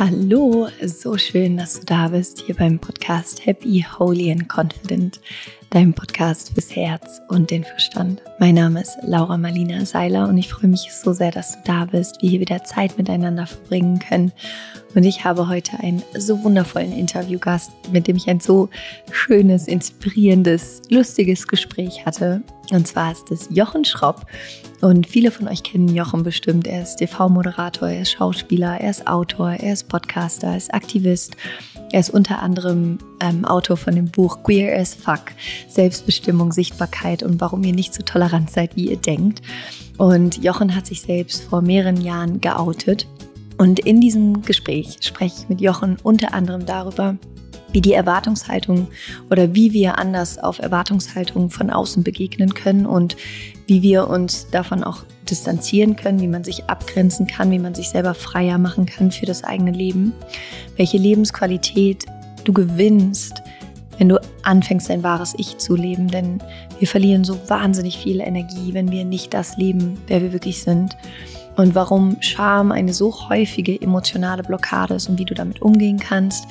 Hallo, so schön, dass du da bist hier beim Podcast Happy, Holy and Confident, deinem Podcast fürs Herz und den Verstand. Mein Name ist Laura Marlina Seiler und ich freue mich so sehr, dass du da bist, wir hier wieder Zeit miteinander verbringen können und ich habe heute einen so wundervollen Interviewgast, mit dem ich ein so schönes, inspirierendes, lustiges Gespräch hatte. Und zwar ist es Jochen Schropp. Und viele von euch kennen Jochen bestimmt. Er ist TV-Moderator, er ist Schauspieler, er ist Autor, er ist Podcaster, er ist Aktivist. Er ist unter anderem ähm, Autor von dem Buch Queer as Fuck, Selbstbestimmung, Sichtbarkeit und warum ihr nicht so tolerant seid, wie ihr denkt. Und Jochen hat sich selbst vor mehreren Jahren geoutet und in diesem Gespräch spreche ich mit Jochen unter anderem darüber, wie die Erwartungshaltung oder wie wir anders auf Erwartungshaltung von außen begegnen können und wie wir uns davon auch distanzieren können, wie man sich abgrenzen kann, wie man sich selber freier machen kann für das eigene Leben, welche Lebensqualität du gewinnst, wenn du anfängst, dein wahres Ich zu leben, denn wir verlieren so wahnsinnig viel Energie, wenn wir nicht das leben, wer wir wirklich sind und warum Scham eine so häufige emotionale Blockade ist und wie du damit umgehen kannst,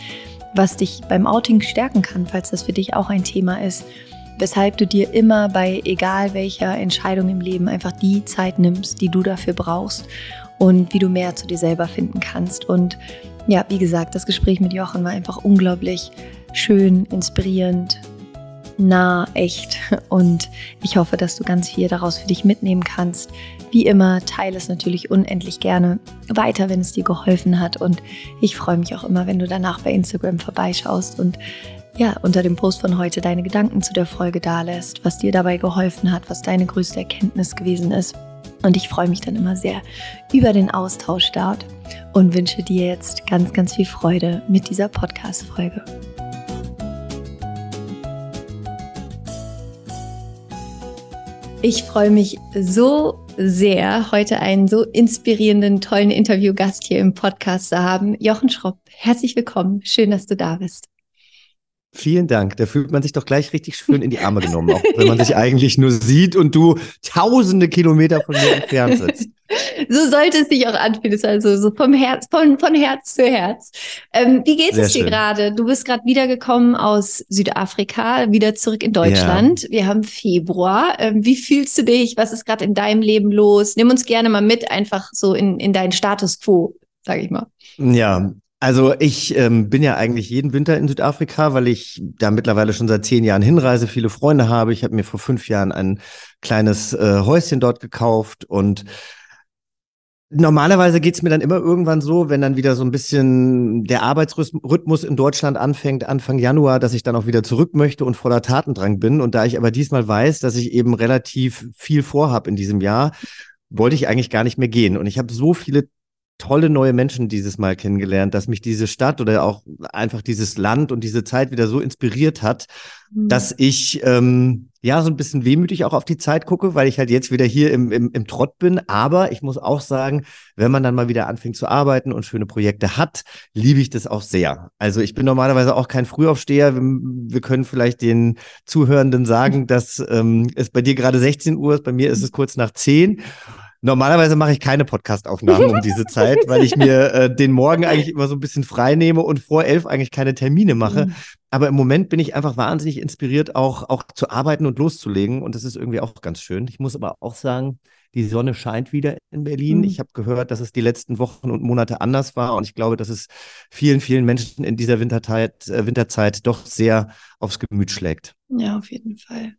was dich beim Outing stärken kann, falls das für dich auch ein Thema ist, weshalb du dir immer bei egal welcher Entscheidung im Leben einfach die Zeit nimmst, die du dafür brauchst und wie du mehr zu dir selber finden kannst. Und ja, wie gesagt, das Gespräch mit Jochen war einfach unglaublich schön, inspirierend, nah, echt und ich hoffe, dass du ganz viel daraus für dich mitnehmen kannst. Wie immer, teile es natürlich unendlich gerne weiter, wenn es dir geholfen hat und ich freue mich auch immer, wenn du danach bei Instagram vorbeischaust und ja, unter dem Post von heute deine Gedanken zu der Folge dalässt, was dir dabei geholfen hat, was deine größte Erkenntnis gewesen ist. Und ich freue mich dann immer sehr über den Austausch dort und wünsche dir jetzt ganz, ganz viel Freude mit dieser Podcast-Folge. Ich freue mich so sehr, heute einen so inspirierenden, tollen Interviewgast hier im Podcast zu haben. Jochen Schropp, herzlich willkommen. Schön, dass du da bist. Vielen Dank. Da fühlt man sich doch gleich richtig schön in die Arme genommen, auch wenn man ja. sich eigentlich nur sieht und du tausende Kilometer von mir entfernt sitzt so sollte es sich auch anfühlen. Ist also so vom Herz, von, von Herz zu Herz. Ähm, wie geht Sehr es dir schön. gerade? Du bist gerade wiedergekommen aus Südafrika, wieder zurück in Deutschland. Ja. Wir haben Februar. Ähm, wie fühlst du dich? Was ist gerade in deinem Leben los? Nimm uns gerne mal mit, einfach so in, in deinen Status quo, sage ich mal. Ja, also ich ähm, bin ja eigentlich jeden Winter in Südafrika, weil ich da mittlerweile schon seit zehn Jahren hinreise, viele Freunde habe. Ich habe mir vor fünf Jahren ein kleines äh, Häuschen dort gekauft und Normalerweise geht's mir dann immer irgendwann so, wenn dann wieder so ein bisschen der Arbeitsrhythmus in Deutschland anfängt, Anfang Januar, dass ich dann auch wieder zurück möchte und voller Tatendrang bin. Und da ich aber diesmal weiß, dass ich eben relativ viel vorhab in diesem Jahr, wollte ich eigentlich gar nicht mehr gehen. Und ich habe so viele tolle neue Menschen dieses Mal kennengelernt, dass mich diese Stadt oder auch einfach dieses Land und diese Zeit wieder so inspiriert hat, mhm. dass ich ähm, ja, so ein bisschen wehmütig auch auf die Zeit gucke, weil ich halt jetzt wieder hier im, im, im Trott bin. Aber ich muss auch sagen, wenn man dann mal wieder anfängt zu arbeiten und schöne Projekte hat, liebe ich das auch sehr. Also ich bin normalerweise auch kein Frühaufsteher. Wir, wir können vielleicht den Zuhörenden sagen, dass ähm, es bei dir gerade 16 Uhr ist, bei mir ist es kurz nach 10. Normalerweise mache ich keine Podcastaufnahmen um diese Zeit, weil ich mir äh, den Morgen eigentlich immer so ein bisschen frei nehme und vor elf eigentlich keine Termine mache. Mhm. Aber im Moment bin ich einfach wahnsinnig inspiriert, auch, auch zu arbeiten und loszulegen. Und das ist irgendwie auch ganz schön. Ich muss aber auch sagen, die Sonne scheint wieder in Berlin. Mhm. Ich habe gehört, dass es die letzten Wochen und Monate anders war. Und ich glaube, dass es vielen, vielen Menschen in dieser Winterzeit, äh, Winterzeit doch sehr aufs Gemüt schlägt. Ja, auf jeden Fall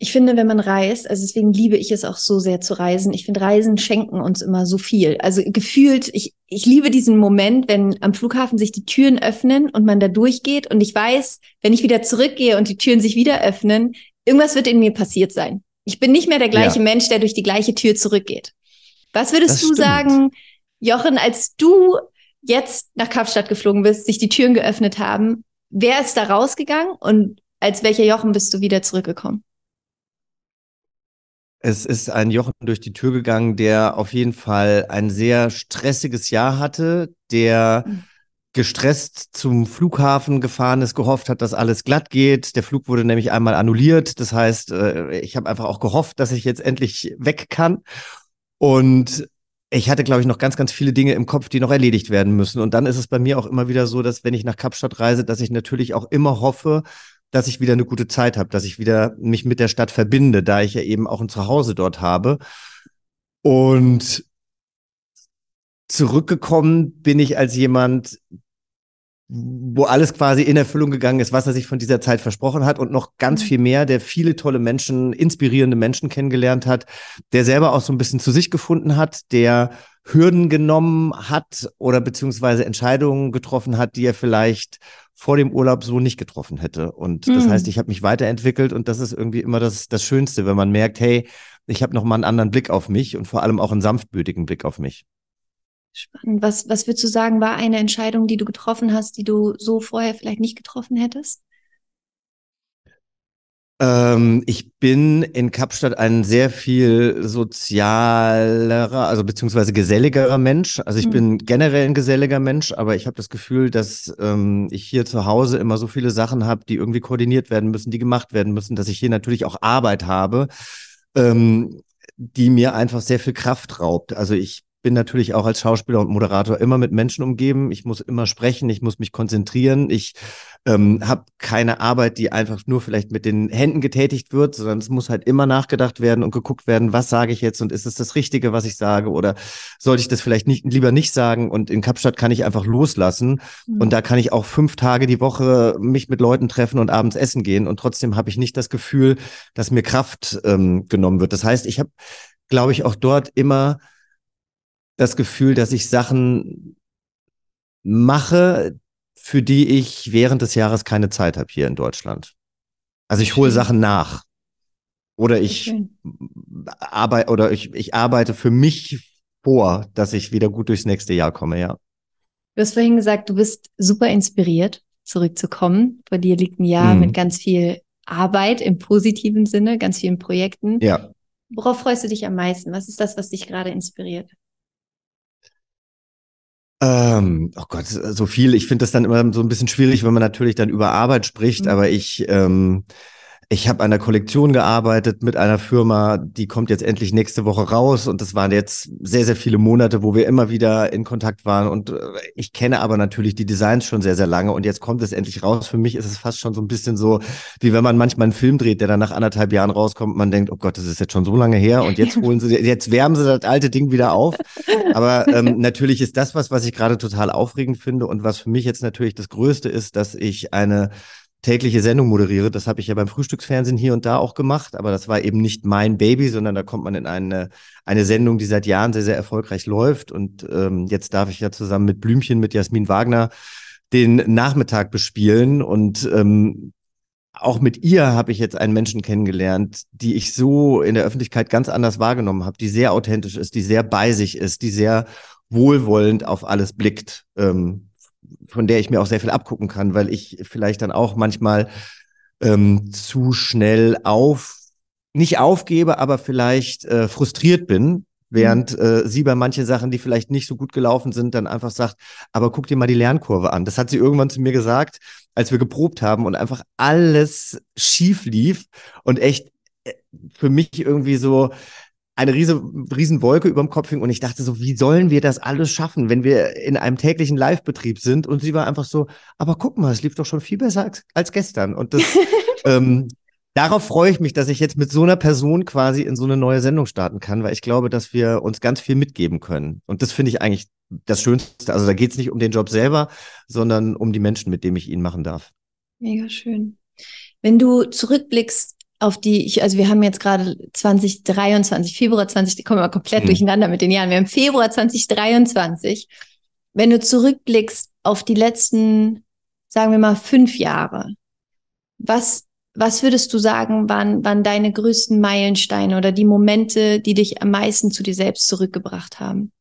ich finde, wenn man reist, also deswegen liebe ich es auch so sehr zu reisen. Ich finde, Reisen schenken uns immer so viel. Also gefühlt, ich, ich liebe diesen Moment, wenn am Flughafen sich die Türen öffnen und man da durchgeht und ich weiß, wenn ich wieder zurückgehe und die Türen sich wieder öffnen, irgendwas wird in mir passiert sein. Ich bin nicht mehr der gleiche ja. Mensch, der durch die gleiche Tür zurückgeht. Was würdest das du stimmt. sagen, Jochen, als du jetzt nach Kapstadt geflogen bist, sich die Türen geöffnet haben, wer ist da rausgegangen und als welcher Jochen bist du wieder zurückgekommen? Es ist ein Jochen durch die Tür gegangen, der auf jeden Fall ein sehr stressiges Jahr hatte, der mhm. gestresst zum Flughafen gefahren ist, gehofft hat, dass alles glatt geht. Der Flug wurde nämlich einmal annulliert. Das heißt, äh, ich habe einfach auch gehofft, dass ich jetzt endlich weg kann. Und ich hatte, glaube ich, noch ganz, ganz viele Dinge im Kopf, die noch erledigt werden müssen. Und dann ist es bei mir auch immer wieder so, dass wenn ich nach Kapstadt reise, dass ich natürlich auch immer hoffe, dass ich wieder eine gute Zeit habe, dass ich wieder mich mit der Stadt verbinde, da ich ja eben auch ein Zuhause dort habe. Und zurückgekommen bin ich als jemand, wo alles quasi in Erfüllung gegangen ist, was er sich von dieser Zeit versprochen hat und noch ganz mhm. viel mehr, der viele tolle Menschen, inspirierende Menschen kennengelernt hat, der selber auch so ein bisschen zu sich gefunden hat, der Hürden genommen hat oder beziehungsweise Entscheidungen getroffen hat, die er vielleicht vor dem Urlaub so nicht getroffen hätte. Und das heißt, hm. ich habe mich weiterentwickelt und das ist irgendwie immer das, das Schönste, wenn man merkt, hey, ich habe nochmal einen anderen Blick auf mich und vor allem auch einen sanftmütigen Blick auf mich. Spannend. Was, was würdest du sagen, war eine Entscheidung, die du getroffen hast, die du so vorher vielleicht nicht getroffen hättest? Ähm, ich bin in Kapstadt ein sehr viel sozialerer, also beziehungsweise geselligerer Mensch. Also ich mhm. bin generell ein geselliger Mensch, aber ich habe das Gefühl, dass ähm, ich hier zu Hause immer so viele Sachen habe, die irgendwie koordiniert werden müssen, die gemacht werden müssen, dass ich hier natürlich auch Arbeit habe. Ähm, die mir einfach sehr viel Kraft raubt. Also ich bin natürlich auch als Schauspieler und Moderator immer mit Menschen umgeben. Ich muss immer sprechen, ich muss mich konzentrieren. Ich ähm, habe keine Arbeit, die einfach nur vielleicht mit den Händen getätigt wird, sondern es muss halt immer nachgedacht werden und geguckt werden, was sage ich jetzt und ist es das Richtige, was ich sage oder sollte ich das vielleicht nicht, lieber nicht sagen? Und in Kapstadt kann ich einfach loslassen mhm. und da kann ich auch fünf Tage die Woche mich mit Leuten treffen und abends essen gehen und trotzdem habe ich nicht das Gefühl, dass mir Kraft ähm, genommen wird. Das heißt, ich habe, glaube ich, auch dort immer das Gefühl, dass ich Sachen mache, für die ich während des Jahres keine Zeit habe hier in Deutschland. Also ich hole Sachen nach. Oder ich arbeite oder ich, ich arbeite für mich vor, dass ich wieder gut durchs nächste Jahr komme, ja. Du hast vorhin gesagt, du bist super inspiriert, zurückzukommen. Bei dir liegt ein Jahr mhm. mit ganz viel Arbeit im positiven Sinne, ganz vielen Projekten. Ja. Worauf freust du dich am meisten? Was ist das, was dich gerade inspiriert? Ähm, oh Gott, äh, so viel. Ich finde das dann immer so ein bisschen schwierig, wenn man natürlich dann über Arbeit spricht, mhm. aber ich ähm, ich habe an der Kollektion gearbeitet mit einer Firma, die kommt jetzt endlich nächste Woche raus und das waren jetzt sehr, sehr viele Monate, wo wir immer wieder in Kontakt waren und äh, ich kenne aber natürlich die Designs schon sehr, sehr lange und jetzt kommt es endlich raus. Für mich ist es fast schon so ein bisschen so, wie wenn man manchmal einen Film dreht, der dann nach anderthalb Jahren rauskommt man denkt, oh Gott, das ist jetzt schon so lange her und jetzt holen sie, jetzt wärmen sie das alte Ding wieder auf. Aber ähm, natürlich ist das was, was ich gerade total aufregend finde und was für mich jetzt natürlich das Größte ist, dass ich eine tägliche Sendung moderiere. Das habe ich ja beim Frühstücksfernsehen hier und da auch gemacht, aber das war eben nicht mein Baby, sondern da kommt man in eine, eine Sendung, die seit Jahren sehr, sehr erfolgreich läuft. Und ähm, jetzt darf ich ja zusammen mit Blümchen, mit Jasmin Wagner den Nachmittag bespielen. Und ähm, auch mit ihr habe ich jetzt einen Menschen kennengelernt, die ich so in der Öffentlichkeit ganz anders wahrgenommen habe, die sehr authentisch ist, die sehr bei sich ist, die sehr wohlwollend auf alles blickt. Ähm, von der ich mir auch sehr viel abgucken kann, weil ich vielleicht dann auch manchmal ähm, zu schnell auf, nicht aufgebe, aber vielleicht äh, frustriert bin, während mhm. äh, sie bei manchen Sachen, die vielleicht nicht so gut gelaufen sind, dann einfach sagt, aber guck dir mal die Lernkurve an. Das hat sie irgendwann zu mir gesagt, als wir geprobt haben und einfach alles schief lief und echt äh, für mich irgendwie so, eine riese, riesen Wolke über dem Kopf hing und ich dachte so, wie sollen wir das alles schaffen, wenn wir in einem täglichen Live-Betrieb sind? Und sie war einfach so, aber guck mal, es lief doch schon viel besser als, als gestern. Und das, ähm, darauf freue ich mich, dass ich jetzt mit so einer Person quasi in so eine neue Sendung starten kann, weil ich glaube, dass wir uns ganz viel mitgeben können. Und das finde ich eigentlich das Schönste. Also da geht es nicht um den Job selber, sondern um die Menschen, mit denen ich ihn machen darf. Mega schön. Wenn du zurückblickst, auf die ich, also wir haben jetzt gerade 2023, Februar 20, die kommen wir komplett mhm. durcheinander mit den Jahren. Wir haben Februar 2023. Wenn du zurückblickst auf die letzten, sagen wir mal, fünf Jahre, was, was würdest du sagen, waren, waren deine größten Meilensteine oder die Momente, die dich am meisten zu dir selbst zurückgebracht haben?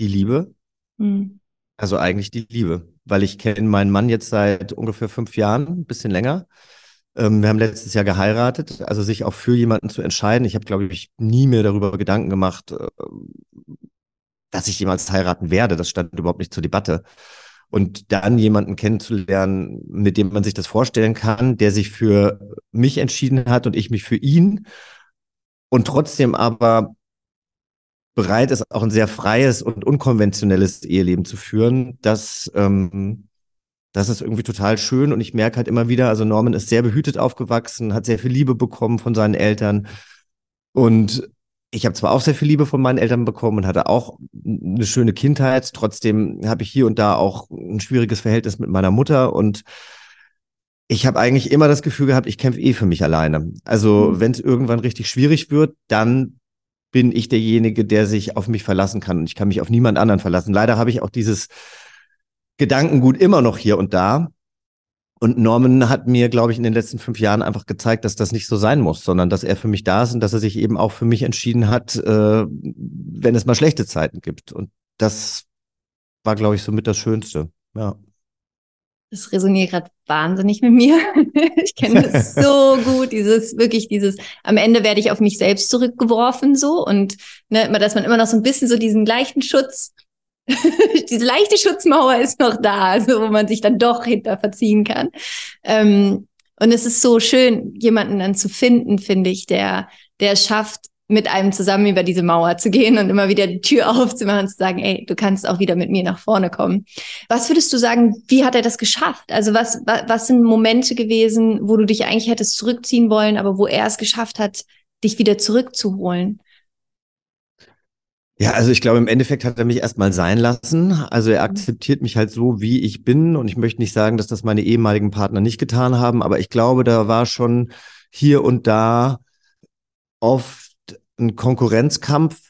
Die Liebe. Mhm. Also eigentlich die Liebe, weil ich kenne meinen Mann jetzt seit ungefähr fünf Jahren, ein bisschen länger. Ähm, wir haben letztes Jahr geheiratet, also sich auch für jemanden zu entscheiden. Ich habe, glaube ich, nie mehr darüber Gedanken gemacht, äh, dass ich jemals heiraten werde. Das stand überhaupt nicht zur Debatte. Und dann jemanden kennenzulernen, mit dem man sich das vorstellen kann, der sich für mich entschieden hat und ich mich für ihn. Und trotzdem aber bereit ist, auch ein sehr freies und unkonventionelles Eheleben zu führen, das ähm, das ist irgendwie total schön und ich merke halt immer wieder, also Norman ist sehr behütet aufgewachsen, hat sehr viel Liebe bekommen von seinen Eltern und ich habe zwar auch sehr viel Liebe von meinen Eltern bekommen und hatte auch eine schöne Kindheit, trotzdem habe ich hier und da auch ein schwieriges Verhältnis mit meiner Mutter und ich habe eigentlich immer das Gefühl gehabt, ich kämpfe eh für mich alleine. Also mhm. wenn es irgendwann richtig schwierig wird, dann bin ich derjenige, der sich auf mich verlassen kann und ich kann mich auf niemand anderen verlassen. Leider habe ich auch dieses Gedankengut immer noch hier und da. Und Norman hat mir, glaube ich, in den letzten fünf Jahren einfach gezeigt, dass das nicht so sein muss, sondern dass er für mich da ist und dass er sich eben auch für mich entschieden hat, äh, wenn es mal schlechte Zeiten gibt. Und das war, glaube ich, somit das Schönste. Ja. Das resoniert gerade wahnsinnig mit mir. ich kenne das so gut, dieses wirklich dieses am Ende werde ich auf mich selbst zurückgeworfen so und ne, dass man immer noch so ein bisschen so diesen leichten Schutz diese leichte Schutzmauer ist noch da, also wo man sich dann doch hinter verziehen kann. Ähm, und es ist so schön, jemanden dann zu finden, finde ich, der, der es schafft, mit einem zusammen über diese Mauer zu gehen und immer wieder die Tür aufzumachen und zu sagen, ey, du kannst auch wieder mit mir nach vorne kommen. Was würdest du sagen, wie hat er das geschafft? Also was, was, was sind Momente gewesen, wo du dich eigentlich hättest zurückziehen wollen, aber wo er es geschafft hat, dich wieder zurückzuholen? Ja, also ich glaube, im Endeffekt hat er mich erstmal sein lassen. Also er mhm. akzeptiert mich halt so, wie ich bin. Und ich möchte nicht sagen, dass das meine ehemaligen Partner nicht getan haben, aber ich glaube, da war schon hier und da oft ein Konkurrenzkampf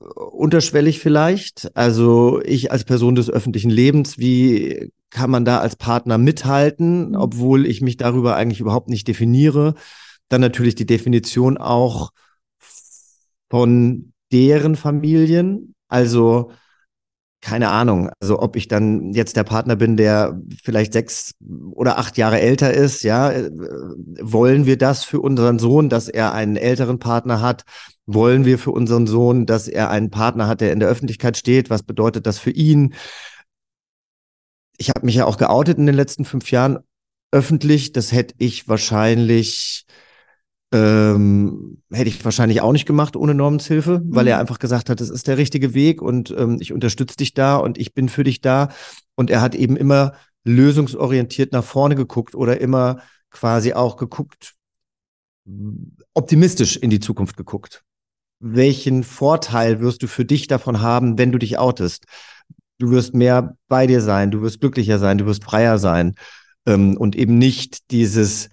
äh, unterschwellig vielleicht. Also ich als Person des öffentlichen Lebens, wie kann man da als Partner mithalten, mhm. obwohl ich mich darüber eigentlich überhaupt nicht definiere? Dann natürlich die Definition auch von deren Familien. Also keine Ahnung. Also ob ich dann jetzt der Partner bin, der vielleicht sechs oder acht Jahre älter ist, ja, äh, wollen wir das für unseren Sohn, dass er einen älteren Partner hat? Wollen wir für unseren Sohn, dass er einen Partner hat, der in der Öffentlichkeit steht? Was bedeutet das für ihn? Ich habe mich ja auch geoutet in den letzten fünf Jahren öffentlich. Das hätte ich wahrscheinlich ähm, hätte ich wahrscheinlich auch nicht gemacht ohne Normens Hilfe, weil mhm. er einfach gesagt hat, das ist der richtige Weg und ähm, ich unterstütze dich da und ich bin für dich da. Und er hat eben immer lösungsorientiert nach vorne geguckt oder immer quasi auch geguckt, optimistisch in die Zukunft geguckt. Welchen Vorteil wirst du für dich davon haben, wenn du dich outest? Du wirst mehr bei dir sein, du wirst glücklicher sein, du wirst freier sein ähm, und eben nicht dieses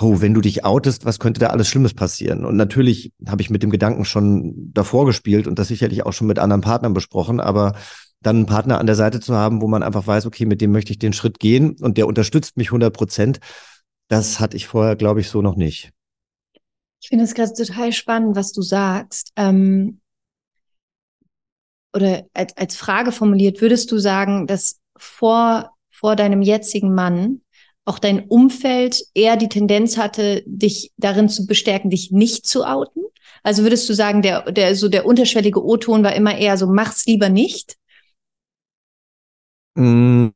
oh, wenn du dich outest, was könnte da alles Schlimmes passieren? Und natürlich habe ich mit dem Gedanken schon davor gespielt und das sicherlich auch schon mit anderen Partnern besprochen, aber dann einen Partner an der Seite zu haben, wo man einfach weiß, okay, mit dem möchte ich den Schritt gehen und der unterstützt mich 100 Prozent, das hatte ich vorher, glaube ich, so noch nicht. Ich finde es gerade total spannend, was du sagst. Ähm, oder als, als Frage formuliert, würdest du sagen, dass vor, vor deinem jetzigen Mann auch dein Umfeld eher die Tendenz hatte, dich darin zu bestärken, dich nicht zu outen? Also würdest du sagen, der, der, so der unterschwellige O-Ton war immer eher so, mach's lieber nicht? Mm,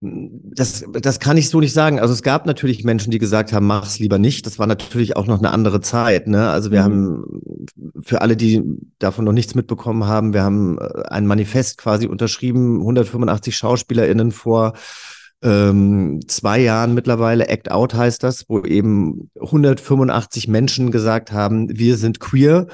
das, das kann ich so nicht sagen. Also es gab natürlich Menschen, die gesagt haben, mach's lieber nicht. Das war natürlich auch noch eine andere Zeit. Ne? Also wir mhm. haben für alle, die davon noch nichts mitbekommen haben, wir haben äh, ein Manifest quasi unterschrieben, 185 SchauspielerInnen vor ähm, zwei Jahren mittlerweile, Act Out heißt das, wo eben 185 Menschen gesagt haben, wir sind queer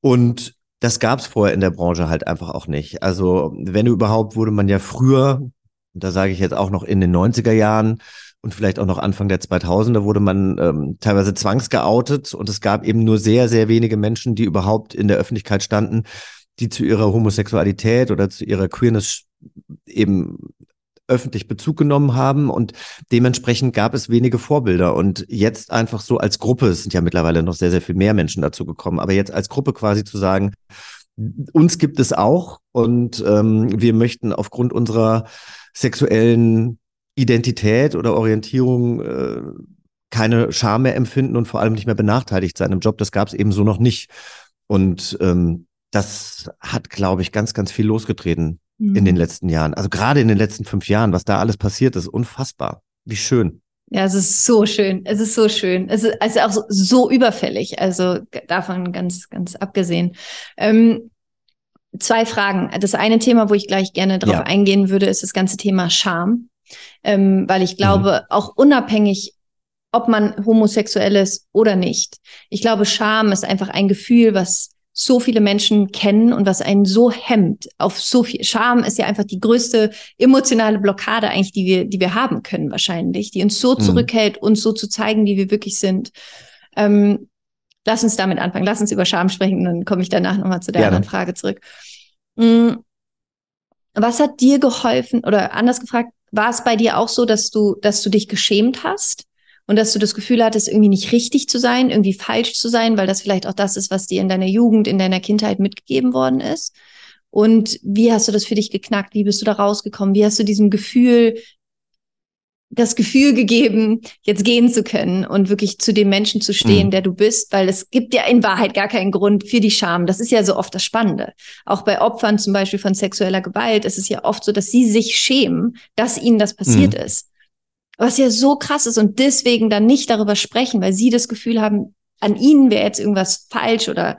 und das gab es vorher in der Branche halt einfach auch nicht. Also wenn überhaupt, wurde man ja früher und da sage ich jetzt auch noch in den 90er Jahren und vielleicht auch noch Anfang der 2000er wurde man ähm, teilweise zwangsgeoutet und es gab eben nur sehr, sehr wenige Menschen, die überhaupt in der Öffentlichkeit standen, die zu ihrer Homosexualität oder zu ihrer Queerness eben öffentlich Bezug genommen haben und dementsprechend gab es wenige Vorbilder und jetzt einfach so als Gruppe, es sind ja mittlerweile noch sehr, sehr viel mehr Menschen dazu gekommen, aber jetzt als Gruppe quasi zu sagen, uns gibt es auch und ähm, wir möchten aufgrund unserer sexuellen Identität oder Orientierung äh, keine Scham mehr empfinden und vor allem nicht mehr benachteiligt sein im Job. Das gab es eben so noch nicht. Und ähm, das hat, glaube ich, ganz, ganz viel losgetreten mhm. in den mhm. letzten Jahren. Also gerade in den letzten fünf Jahren, was da alles passiert ist, unfassbar. Wie schön. Ja, es ist so schön. Es ist so schön. Es ist, es ist auch so, so überfällig. Also davon ganz, ganz abgesehen. Ähm, zwei Fragen. Das eine Thema, wo ich gleich gerne drauf ja. eingehen würde, ist das ganze Thema Scham. Ähm, weil ich glaube, mhm. auch unabhängig, ob man homosexuell ist oder nicht, ich glaube, Scham ist einfach ein Gefühl, was so viele Menschen kennen und was einen so hemmt auf so viel. Scham ist ja einfach die größte emotionale Blockade eigentlich, die wir, die wir haben können wahrscheinlich, die uns so mhm. zurückhält, uns so zu zeigen, wie wir wirklich sind. Ähm, lass uns damit anfangen, lass uns über Scham sprechen, dann komme ich danach nochmal zu der anderen Frage zurück. Mm, was hat dir geholfen oder anders gefragt, war es bei dir auch so, dass du, dass du dich geschämt hast und dass du das Gefühl hattest, irgendwie nicht richtig zu sein, irgendwie falsch zu sein, weil das vielleicht auch das ist, was dir in deiner Jugend, in deiner Kindheit mitgegeben worden ist? Und wie hast du das für dich geknackt? Wie bist du da rausgekommen? Wie hast du diesem Gefühl das Gefühl gegeben, jetzt gehen zu können und wirklich zu dem Menschen zu stehen, mhm. der du bist, weil es gibt ja in Wahrheit gar keinen Grund für die Scham. Das ist ja so oft das Spannende. Auch bei Opfern zum Beispiel von sexueller Gewalt ist es ja oft so, dass sie sich schämen, dass ihnen das passiert mhm. ist. Was ja so krass ist und deswegen dann nicht darüber sprechen, weil sie das Gefühl haben, an ihnen wäre jetzt irgendwas falsch oder,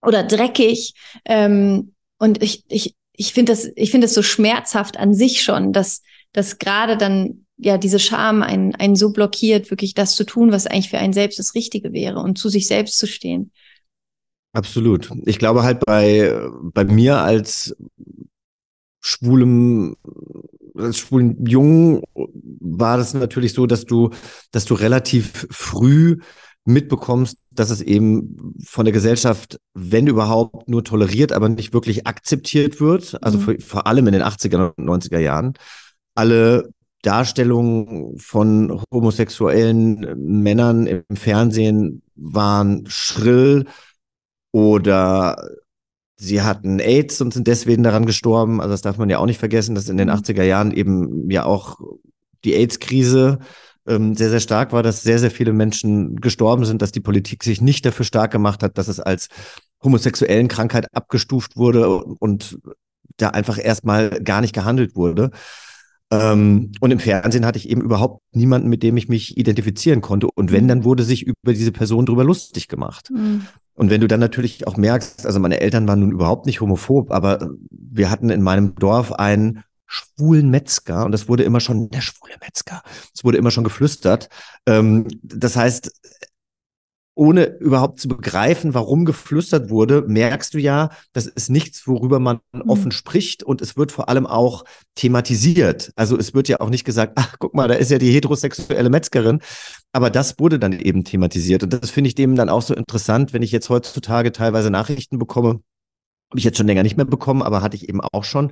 oder dreckig. Ähm, und ich, ich, ich finde das, ich finde das so schmerzhaft an sich schon, dass, dass gerade dann ja diese Scham einen, einen so blockiert, wirklich das zu tun, was eigentlich für einen selbst das Richtige wäre und zu sich selbst zu stehen. Absolut. Ich glaube halt bei, bei mir als schwulem als schwulen Jungen war das natürlich so, dass du, dass du relativ früh mitbekommst, dass es eben von der Gesellschaft, wenn überhaupt, nur toleriert, aber nicht wirklich akzeptiert wird. Also mhm. vor, vor, allem in den 80er und 90er Jahren alle Darstellungen von homosexuellen äh, Männern im Fernsehen waren schrill oder sie hatten AIDS und sind deswegen daran gestorben. Also das darf man ja auch nicht vergessen, dass in den 80er mhm. Jahren eben ja auch die AIDS-Krise ähm, sehr, sehr stark war, dass sehr, sehr viele Menschen gestorben sind, dass die Politik sich nicht dafür stark gemacht hat, dass es als homosexuellen Krankheit abgestuft wurde und da einfach erstmal gar nicht gehandelt wurde. Ähm, und im Fernsehen hatte ich eben überhaupt niemanden, mit dem ich mich identifizieren konnte. Und wenn, dann mhm. wurde sich über diese Person drüber lustig gemacht. Mhm. Und wenn du dann natürlich auch merkst, also meine Eltern waren nun überhaupt nicht homophob, aber wir hatten in meinem Dorf einen schwulen Metzger und das wurde immer schon der schwule Metzger. Es wurde immer schon geflüstert. Ähm, das heißt, ohne überhaupt zu begreifen, warum geflüstert wurde, merkst du ja, das ist nichts, worüber man mhm. offen spricht und es wird vor allem auch thematisiert. Also es wird ja auch nicht gesagt, ach guck mal, da ist ja die heterosexuelle Metzgerin, aber das wurde dann eben thematisiert und das finde ich dem dann auch so interessant, wenn ich jetzt heutzutage teilweise Nachrichten bekomme, habe ich jetzt schon länger nicht mehr bekommen, aber hatte ich eben auch schon,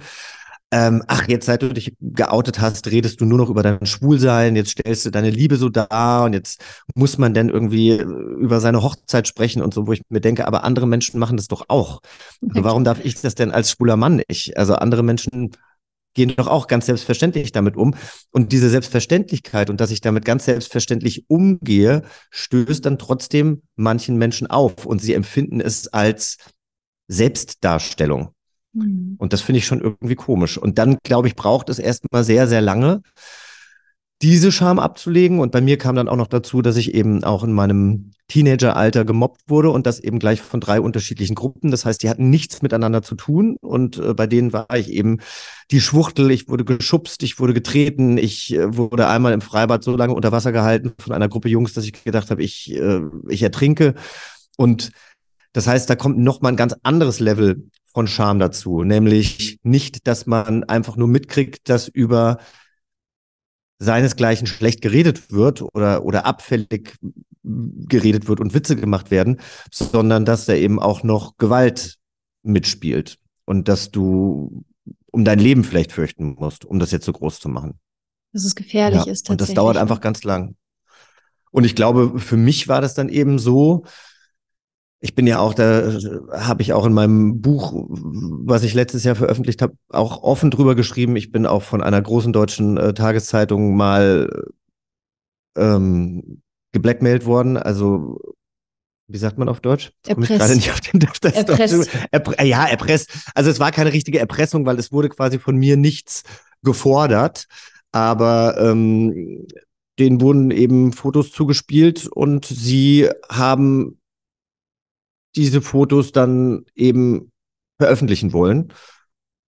ähm, ach, jetzt seit du dich geoutet hast, redest du nur noch über dein Schwulsein, jetzt stellst du deine Liebe so dar und jetzt muss man denn irgendwie äh, über seine Hochzeit sprechen und so, wo ich mir denke, aber andere Menschen machen das doch auch. Also warum darf ich das denn als schwuler Mann nicht? Also andere Menschen gehen doch auch ganz selbstverständlich damit um. Und diese Selbstverständlichkeit und dass ich damit ganz selbstverständlich umgehe, stößt dann trotzdem manchen Menschen auf und sie empfinden es als Selbstdarstellung. Mhm. Und das finde ich schon irgendwie komisch. Und dann, glaube ich, braucht es erstmal sehr, sehr lange, diese Scham abzulegen. Und bei mir kam dann auch noch dazu, dass ich eben auch in meinem Teenageralter gemobbt wurde und das eben gleich von drei unterschiedlichen Gruppen. Das heißt, die hatten nichts miteinander zu tun und äh, bei denen war ich eben die Schwuchtel. Ich wurde geschubst, ich wurde getreten, ich äh, wurde einmal im Freibad so lange unter Wasser gehalten von einer Gruppe Jungs, dass ich gedacht habe, ich, äh, ich ertrinke. Und das heißt, da kommt noch mal ein ganz anderes Level von Scham dazu, nämlich nicht, dass man einfach nur mitkriegt, dass über seinesgleichen schlecht geredet wird oder, oder abfällig geredet wird und Witze gemacht werden, sondern dass da eben auch noch Gewalt mitspielt und dass du um dein Leben vielleicht fürchten musst, um das jetzt so groß zu machen. Dass es gefährlich ja. ist tatsächlich. Und das dauert einfach ganz lang. Und ich glaube, für mich war das dann eben so, ich bin ja auch, da äh, habe ich auch in meinem Buch, was ich letztes Jahr veröffentlicht habe, auch offen drüber geschrieben. Ich bin auch von einer großen deutschen äh, Tageszeitung mal ähm, geblackmailt worden. Also, wie sagt man auf Deutsch? Erpresst. Komme ich gerade nicht auf den das erpresst. Erpre ja, erpresst. Also es war keine richtige Erpressung, weil es wurde quasi von mir nichts gefordert. Aber ähm, denen wurden eben Fotos zugespielt und sie haben diese Fotos dann eben veröffentlichen wollen.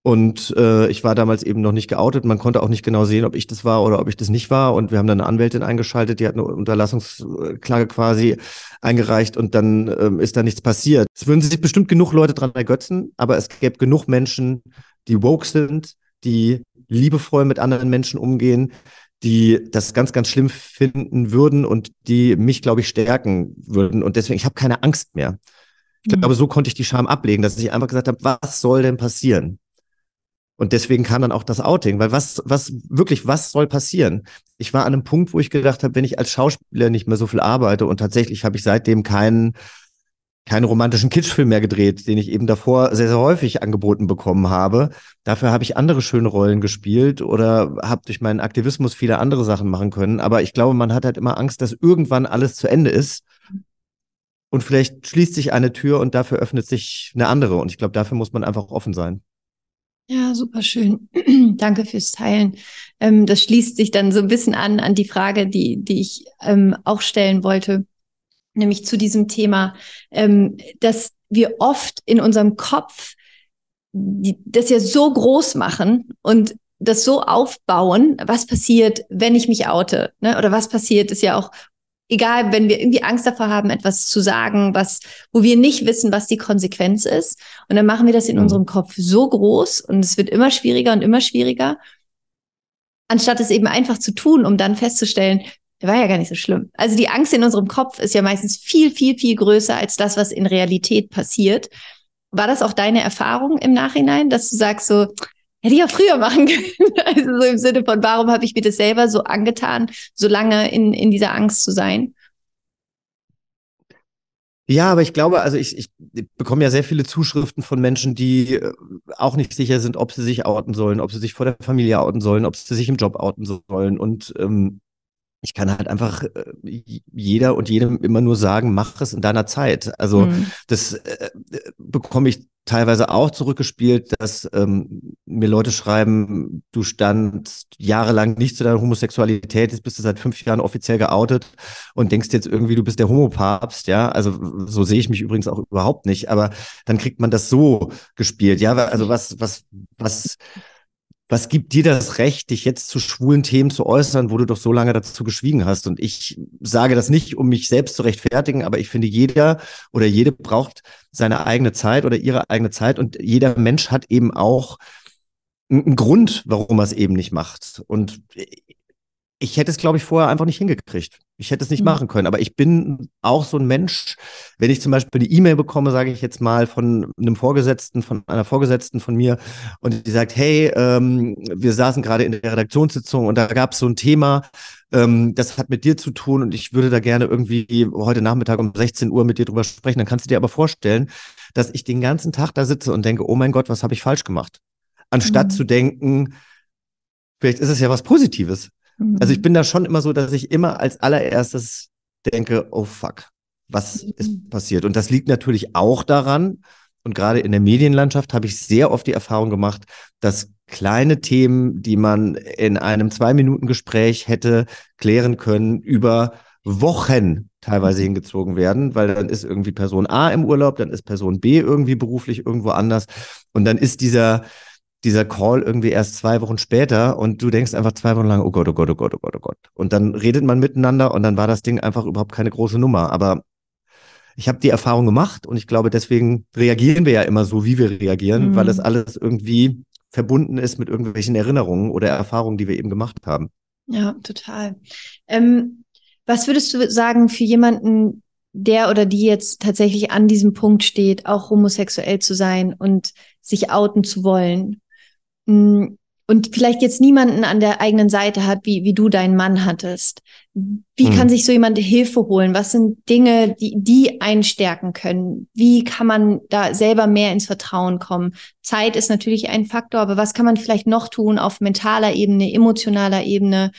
Und äh, ich war damals eben noch nicht geoutet. Man konnte auch nicht genau sehen, ob ich das war oder ob ich das nicht war. Und wir haben dann eine Anwältin eingeschaltet, die hat eine Unterlassungsklage quasi eingereicht und dann ähm, ist da nichts passiert. Es würden sich bestimmt genug Leute dran ergötzen, aber es gäbe genug Menschen, die woke sind, die liebevoll mit anderen Menschen umgehen, die das ganz, ganz schlimm finden würden und die mich, glaube ich, stärken würden. Und deswegen, ich habe keine Angst mehr. Ich mhm. glaube, so konnte ich die Scham ablegen, dass ich einfach gesagt habe, was soll denn passieren? Und deswegen kam dann auch das Outing, weil was, was, wirklich, was soll passieren? Ich war an einem Punkt, wo ich gedacht habe, wenn ich als Schauspieler nicht mehr so viel arbeite und tatsächlich habe ich seitdem keinen, keinen romantischen Kitschfilm mehr gedreht, den ich eben davor sehr, sehr häufig angeboten bekommen habe. Dafür habe ich andere schöne Rollen gespielt oder habe durch meinen Aktivismus viele andere Sachen machen können. Aber ich glaube, man hat halt immer Angst, dass irgendwann alles zu Ende ist und vielleicht schließt sich eine Tür und dafür öffnet sich eine andere. Und ich glaube, dafür muss man einfach offen sein. Ja, super schön. Danke fürs Teilen. Ähm, das schließt sich dann so ein bisschen an an die Frage, die, die ich ähm, auch stellen wollte, nämlich zu diesem Thema, ähm, dass wir oft in unserem Kopf die, das ja so groß machen und das so aufbauen, was passiert, wenn ich mich oute, ne? oder was passiert, ist ja auch egal, wenn wir irgendwie Angst davor haben, etwas zu sagen, was, wo wir nicht wissen, was die Konsequenz ist. Und dann machen wir das in mhm. unserem Kopf so groß und es wird immer schwieriger und immer schwieriger, anstatt es eben einfach zu tun, um dann festzustellen, der war ja gar nicht so schlimm. Also die Angst in unserem Kopf ist ja meistens viel, viel, viel größer als das, was in Realität passiert. War das auch deine Erfahrung im Nachhinein, dass du sagst so, hätte ich auch früher machen können. Also so im Sinne von, warum habe ich mir das selber so angetan, so lange in, in dieser Angst zu sein? Ja, aber ich glaube, also ich, ich bekomme ja sehr viele Zuschriften von Menschen, die äh, auch nicht sicher sind, ob sie sich outen sollen, ob sie sich vor der Familie outen sollen, ob sie sich im Job outen sollen. Und ähm, ich kann halt einfach äh, jeder und jedem immer nur sagen, mach es in deiner Zeit. Also mhm. das äh, bekomme ich teilweise auch zurückgespielt, dass ähm, mir Leute schreiben, du standst jahrelang nicht zu deiner Homosexualität, jetzt bist du seit fünf Jahren offiziell geoutet und denkst jetzt irgendwie, du bist der Homopapst, ja. Also so sehe ich mich übrigens auch überhaupt nicht, aber dann kriegt man das so gespielt, ja. Also was, was, was was gibt dir das Recht, dich jetzt zu schwulen Themen zu äußern, wo du doch so lange dazu geschwiegen hast? Und ich sage das nicht, um mich selbst zu rechtfertigen, aber ich finde, jeder oder jede braucht seine eigene Zeit oder ihre eigene Zeit und jeder Mensch hat eben auch einen Grund, warum er es eben nicht macht. Und ich hätte es, glaube ich, vorher einfach nicht hingekriegt. Ich hätte es nicht mhm. machen können. Aber ich bin auch so ein Mensch, wenn ich zum Beispiel eine E-Mail bekomme, sage ich jetzt mal, von einem Vorgesetzten, von einer Vorgesetzten von mir, und die sagt, hey, ähm, wir saßen gerade in der Redaktionssitzung und da gab es so ein Thema, ähm, das hat mit dir zu tun und ich würde da gerne irgendwie heute Nachmittag um 16 Uhr mit dir drüber sprechen. Dann kannst du dir aber vorstellen, dass ich den ganzen Tag da sitze und denke, oh mein Gott, was habe ich falsch gemacht? Anstatt mhm. zu denken, vielleicht ist es ja was Positives. Also ich mhm. bin da schon immer so, dass ich immer als allererstes denke, oh fuck, was mhm. ist passiert? Und das liegt natürlich auch daran, und gerade in der Medienlandschaft habe ich sehr oft die Erfahrung gemacht, dass kleine Themen, die man in einem Zwei-Minuten-Gespräch hätte klären können, über Wochen teilweise mhm. hingezogen werden, weil dann ist irgendwie Person A im Urlaub, dann ist Person B irgendwie beruflich irgendwo anders und dann ist dieser dieser Call irgendwie erst zwei Wochen später und du denkst einfach zwei Wochen lang, oh Gott, oh Gott, oh Gott, oh Gott, oh Gott. Und dann redet man miteinander und dann war das Ding einfach überhaupt keine große Nummer. Aber ich habe die Erfahrung gemacht und ich glaube, deswegen reagieren wir ja immer so, wie wir reagieren, mhm. weil das alles irgendwie verbunden ist mit irgendwelchen Erinnerungen oder Erfahrungen, die wir eben gemacht haben. Ja, total. Ähm, was würdest du sagen für jemanden, der oder die jetzt tatsächlich an diesem Punkt steht, auch homosexuell zu sein und sich outen zu wollen? Mm, und vielleicht jetzt niemanden an der eigenen Seite hat, wie, wie du deinen Mann hattest. Wie mhm. kann hm. sich so jemand Hilfe holen? Was sind Dinge, die, die einstärken können? Wie kann man da selber mehr ins Vertrauen kommen? Zeit ist natürlich ein Faktor, aber was kann man vielleicht noch tun auf mentaler Ebene, emotionaler Ebene,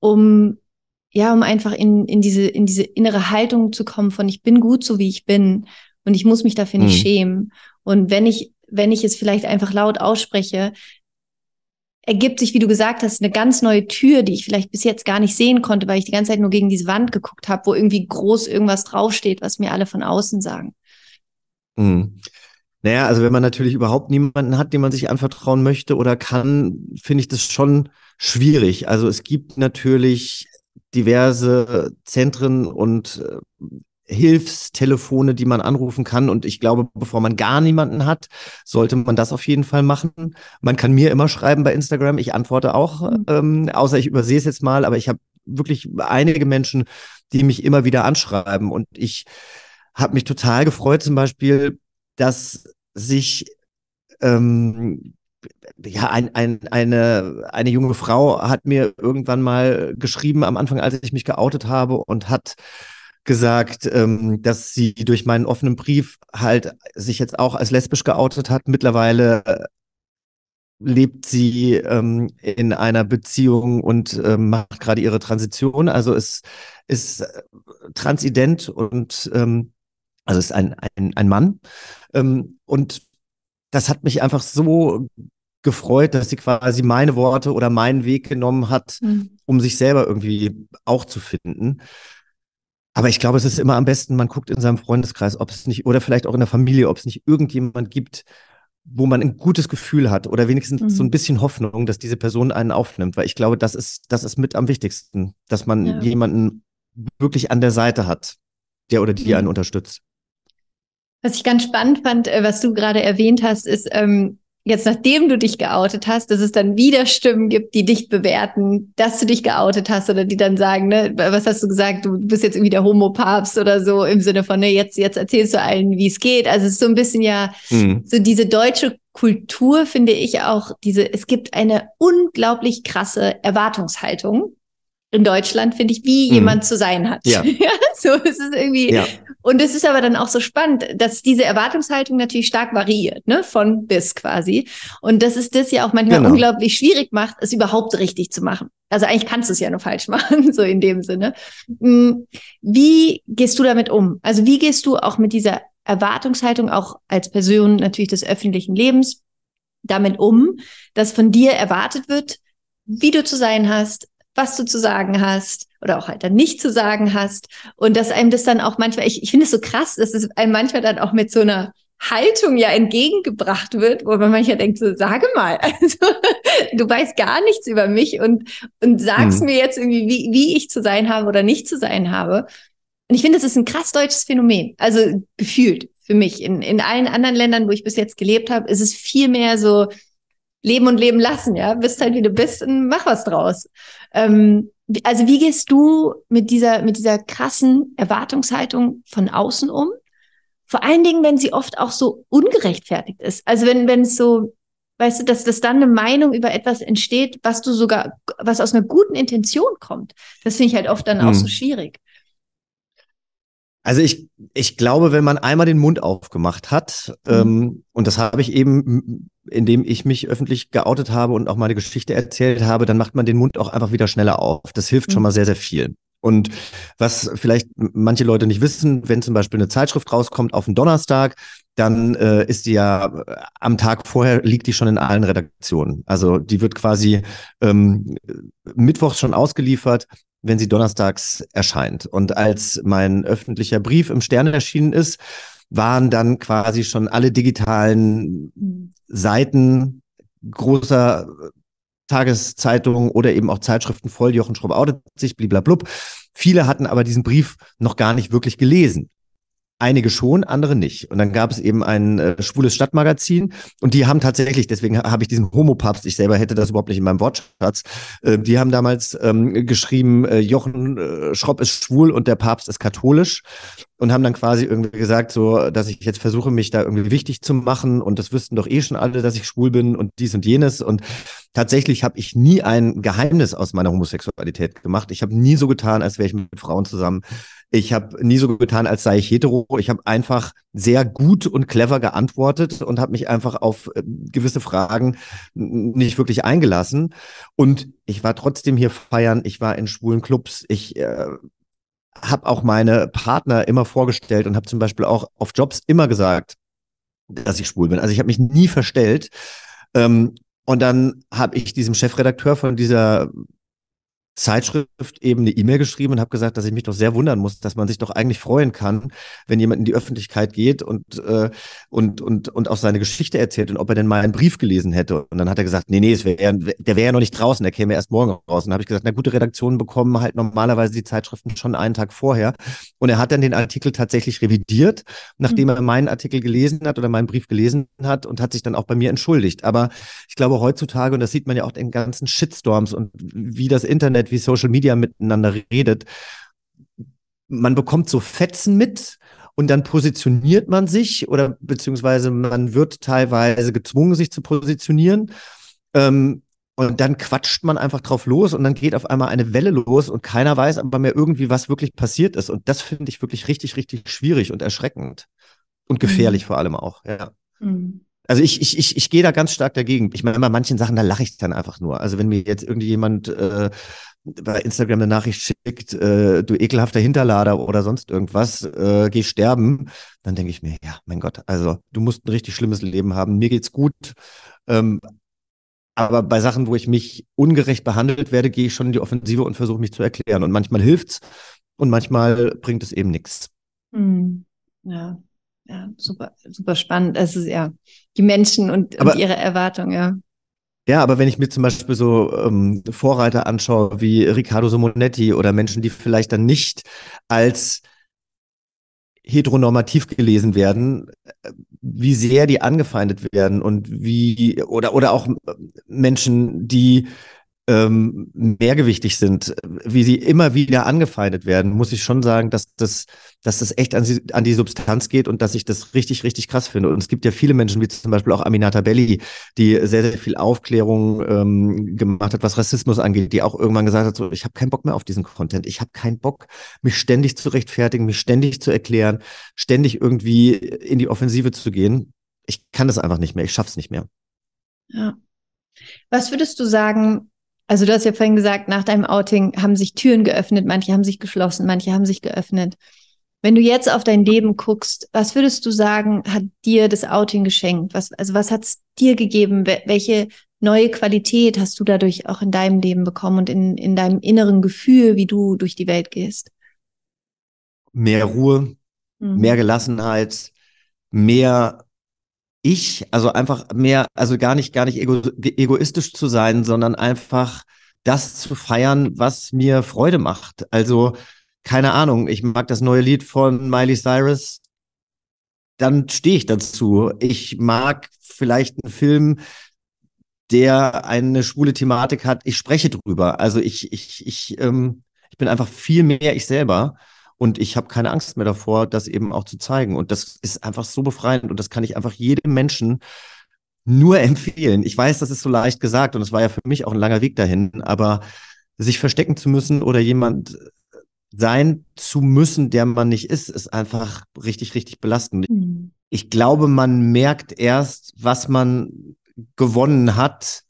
um ja, um einfach in, in diese, in diese innere Haltung zu kommen von ich bin gut so wie ich bin und ich muss mich dafür nicht hm. schämen. Und wenn ich wenn ich es vielleicht einfach laut ausspreche, ergibt sich, wie du gesagt hast, eine ganz neue Tür, die ich vielleicht bis jetzt gar nicht sehen konnte, weil ich die ganze Zeit nur gegen diese Wand geguckt habe, wo irgendwie groß irgendwas draufsteht, was mir alle von außen sagen. Mhm. Naja, also wenn man natürlich überhaupt niemanden hat, dem man sich anvertrauen möchte oder kann, finde ich das schon schwierig. Also es gibt natürlich diverse Zentren und äh, Hilfstelefone, die man anrufen kann. Und ich glaube, bevor man gar niemanden hat, sollte man das auf jeden Fall machen. Man kann mir immer schreiben bei Instagram. Ich antworte auch, mhm. ähm, außer ich übersehe es jetzt mal. Aber ich habe wirklich einige Menschen, die mich immer wieder anschreiben. Und ich habe mich total gefreut, zum Beispiel, dass sich ähm, ja, ein, ein, eine, eine junge Frau hat mir irgendwann mal geschrieben am Anfang, als ich mich geoutet habe und hat gesagt, ähm, dass sie durch meinen offenen Brief halt sich jetzt auch als lesbisch geoutet hat. Mittlerweile äh, lebt sie ähm, in einer Beziehung und ähm, macht gerade ihre Transition. Also es ist äh, transident und ähm, also ist ein, ein, ein Mann. Ähm, und das hat mich einfach so gefreut, dass sie quasi meine Worte oder meinen Weg genommen hat, mhm. um sich selber irgendwie auch zu finden. Aber ich glaube, es ist immer am besten, man guckt in seinem Freundeskreis, ob es nicht, oder vielleicht auch in der Familie, ob es nicht irgendjemand gibt, wo man ein gutes Gefühl hat oder wenigstens mhm. so ein mhm. bisschen Hoffnung, dass diese Person einen aufnimmt. Weil ich glaube, das ist, das ist mit am wichtigsten, dass man ja. jemanden wirklich an der Seite hat, der oder die mhm. einen unterstützt. Was ich ganz spannend fand, äh, was du gerade erwähnt hast, ist, ähm, jetzt nachdem du dich geoutet hast, dass es dann wieder Stimmen gibt, die dich bewerten, dass du dich geoutet hast oder die dann sagen, ne, was hast du gesagt, du bist jetzt irgendwie der Homo-Papst oder so im Sinne von, ne, jetzt, jetzt erzählst du allen, wie es geht. Also es ist so ein bisschen ja, mhm. so diese deutsche Kultur finde ich auch diese, es gibt eine unglaublich krasse Erwartungshaltung in Deutschland, finde ich, wie mhm. jemand zu sein hat. Ja. ja so ist es irgendwie. Ja. Und es ist aber dann auch so spannend, dass diese Erwartungshaltung natürlich stark variiert, ne, von bis quasi. Und dass es das ja auch manchmal genau. unglaublich schwierig macht, es überhaupt richtig zu machen. Also eigentlich kannst du es ja nur falsch machen, so in dem Sinne. Mm, wie gehst du damit um? Also wie gehst du auch mit dieser Erwartungshaltung auch als Person natürlich des öffentlichen Lebens damit um, dass von dir erwartet wird, wie du zu sein hast, was du zu sagen hast oder auch halt dann nicht zu sagen hast. Und dass einem das dann auch manchmal, ich, ich finde es so krass, dass es einem manchmal dann auch mit so einer Haltung ja entgegengebracht wird, wo man manchmal denkt, so, sage mal, also du weißt gar nichts über mich und, und sagst mhm. mir jetzt irgendwie, wie, wie ich zu sein habe oder nicht zu sein habe. Und ich finde, das ist ein krass deutsches Phänomen. Also gefühlt für mich. In, in allen anderen Ländern, wo ich bis jetzt gelebt habe, ist es viel mehr so, leben und leben lassen, ja. Bist halt wie du bist und mach was draus. Ähm, also wie gehst du mit dieser, mit dieser krassen Erwartungshaltung von außen um? Vor allen Dingen, wenn sie oft auch so ungerechtfertigt ist. Also wenn, wenn es so, weißt du, dass, dass dann eine Meinung über etwas entsteht, was du sogar, was aus einer guten Intention kommt. Das finde ich halt oft dann hm. auch so schwierig. Also ich, ich glaube, wenn man einmal den Mund aufgemacht hat, mhm. ähm, und das habe ich eben indem ich mich öffentlich geoutet habe und auch meine Geschichte erzählt habe, dann macht man den Mund auch einfach wieder schneller auf. Das hilft schon mal mhm. sehr, sehr viel. Und was vielleicht manche Leute nicht wissen, wenn zum Beispiel eine Zeitschrift rauskommt auf einen Donnerstag, dann äh, ist die ja äh, am Tag vorher liegt die schon in allen Redaktionen. Also die wird quasi ähm, mittwochs schon ausgeliefert, wenn sie donnerstags erscheint. Und als mein öffentlicher Brief im Stern erschienen ist, waren dann quasi schon alle digitalen Seiten großer äh, Tageszeitungen oder eben auch Zeitschriften voll. Jochen Schropp outet sich, bliblablub. Viele hatten aber diesen Brief noch gar nicht wirklich gelesen. Einige schon, andere nicht. Und dann gab es eben ein äh, schwules Stadtmagazin und die haben tatsächlich, deswegen habe ich diesen Homopapst, ich selber hätte das überhaupt nicht in meinem Wortschatz, äh, die haben damals ähm, geschrieben, äh, Jochen äh, Schropp ist schwul und der Papst ist katholisch und haben dann quasi irgendwie gesagt, so, dass ich jetzt versuche, mich da irgendwie wichtig zu machen und das wüssten doch eh schon alle, dass ich schwul bin und dies und jenes und tatsächlich habe ich nie ein Geheimnis aus meiner Homosexualität gemacht. Ich habe nie so getan, als wäre ich mit Frauen zusammen. Ich habe nie so getan, als sei ich hetero. Ich habe einfach sehr gut und clever geantwortet und habe mich einfach auf äh, gewisse Fragen nicht wirklich eingelassen. Und ich war trotzdem hier feiern. Ich war in schwulen Clubs. Ich äh, habe auch meine Partner immer vorgestellt und habe zum Beispiel auch auf Jobs immer gesagt, dass ich schwul bin. Also ich habe mich nie verstellt. Ähm, und dann habe ich diesem Chefredakteur von dieser Zeitschrift eben eine E-Mail geschrieben und habe gesagt, dass ich mich doch sehr wundern muss, dass man sich doch eigentlich freuen kann, wenn jemand in die Öffentlichkeit geht und, äh, und, und, und auch seine Geschichte erzählt und ob er denn mal einen Brief gelesen hätte. Und dann hat er gesagt, nee, nee, es wär, der wäre ja noch nicht draußen, der käme erst morgen raus. Und habe ich gesagt, na gute Redaktionen bekommen halt normalerweise die Zeitschriften schon einen Tag vorher. Und er hat dann den Artikel tatsächlich revidiert, nachdem hm. er meinen Artikel gelesen hat oder meinen Brief gelesen hat und hat sich dann auch bei mir entschuldigt. Aber ich glaube heutzutage, und das sieht man ja auch in ganzen Shitstorms und wie das Internet Internet, wie Social Media miteinander redet. Man bekommt so Fetzen mit und dann positioniert man sich oder beziehungsweise man wird teilweise gezwungen, sich zu positionieren. Ähm, und dann quatscht man einfach drauf los und dann geht auf einmal eine Welle los und keiner weiß aber mehr irgendwie, was wirklich passiert ist. Und das finde ich wirklich richtig, richtig schwierig und erschreckend und gefährlich mhm. vor allem auch, ja. Mhm. Also ich, ich, ich, ich gehe da ganz stark dagegen. Ich meine, bei manchen Sachen, da lache ich dann einfach nur. Also wenn mir jetzt irgendjemand äh, bei Instagram eine Nachricht schickt, äh, du ekelhafter Hinterlader oder sonst irgendwas, äh, geh sterben, dann denke ich mir, ja, mein Gott, also du musst ein richtig schlimmes Leben haben, mir geht's gut. Ähm, aber bei Sachen, wo ich mich ungerecht behandelt werde, gehe ich schon in die Offensive und versuche mich zu erklären. Und manchmal hilft's und manchmal bringt es eben nichts. Hm. Ja. ja, super, super spannend. Es ist ja die Menschen und, und ihre Erwartungen, ja. Ja, aber wenn ich mir zum Beispiel so ähm, Vorreiter anschaue wie Riccardo Simonetti oder Menschen, die vielleicht dann nicht als heteronormativ gelesen werden, äh, wie sehr die angefeindet werden und wie oder oder auch äh, Menschen, die ähm, mehrgewichtig sind, wie sie immer wieder angefeindet werden, muss ich schon sagen, dass das, dass das echt an, sie, an die Substanz geht und dass ich das richtig, richtig krass finde. Und es gibt ja viele Menschen, wie zum Beispiel auch Aminata Belli, die sehr, sehr viel Aufklärung ähm, gemacht hat, was Rassismus angeht, die auch irgendwann gesagt hat, so, ich habe keinen Bock mehr auf diesen Content, ich habe keinen Bock, mich ständig zu rechtfertigen, mich ständig zu erklären, ständig irgendwie in die Offensive zu gehen. Ich kann das einfach nicht mehr, ich schaff's nicht mehr. Ja. Was würdest du sagen, also du hast ja vorhin gesagt, nach deinem Outing haben sich Türen geöffnet, manche haben sich geschlossen, manche haben sich geöffnet. Wenn du jetzt auf dein Leben guckst, was würdest du sagen, hat dir das Outing geschenkt? Was, also was hat es dir gegeben? Welche neue Qualität hast du dadurch auch in deinem Leben bekommen und in, in deinem inneren Gefühl, wie du durch die Welt gehst? Mehr Ruhe, mhm. mehr Gelassenheit, mehr ich, also einfach mehr, also gar nicht, gar nicht ego, egoistisch zu sein, sondern einfach das zu feiern, was mir Freude macht. Also, keine Ahnung, ich mag das neue Lied von Miley Cyrus, dann stehe ich dazu. Ich mag vielleicht einen Film, der eine schwule Thematik hat. Ich spreche drüber. Also ich, ich, ich, ähm, ich bin einfach viel mehr ich selber. Und ich habe keine Angst mehr davor, das eben auch zu zeigen. Und das ist einfach so befreiend und das kann ich einfach jedem Menschen nur empfehlen. Ich weiß, das ist so leicht gesagt und es war ja für mich auch ein langer Weg dahin, aber sich verstecken zu müssen oder jemand sein zu müssen, der man nicht ist, ist einfach richtig, richtig belastend. Mhm. Ich glaube, man merkt erst, was man gewonnen hat,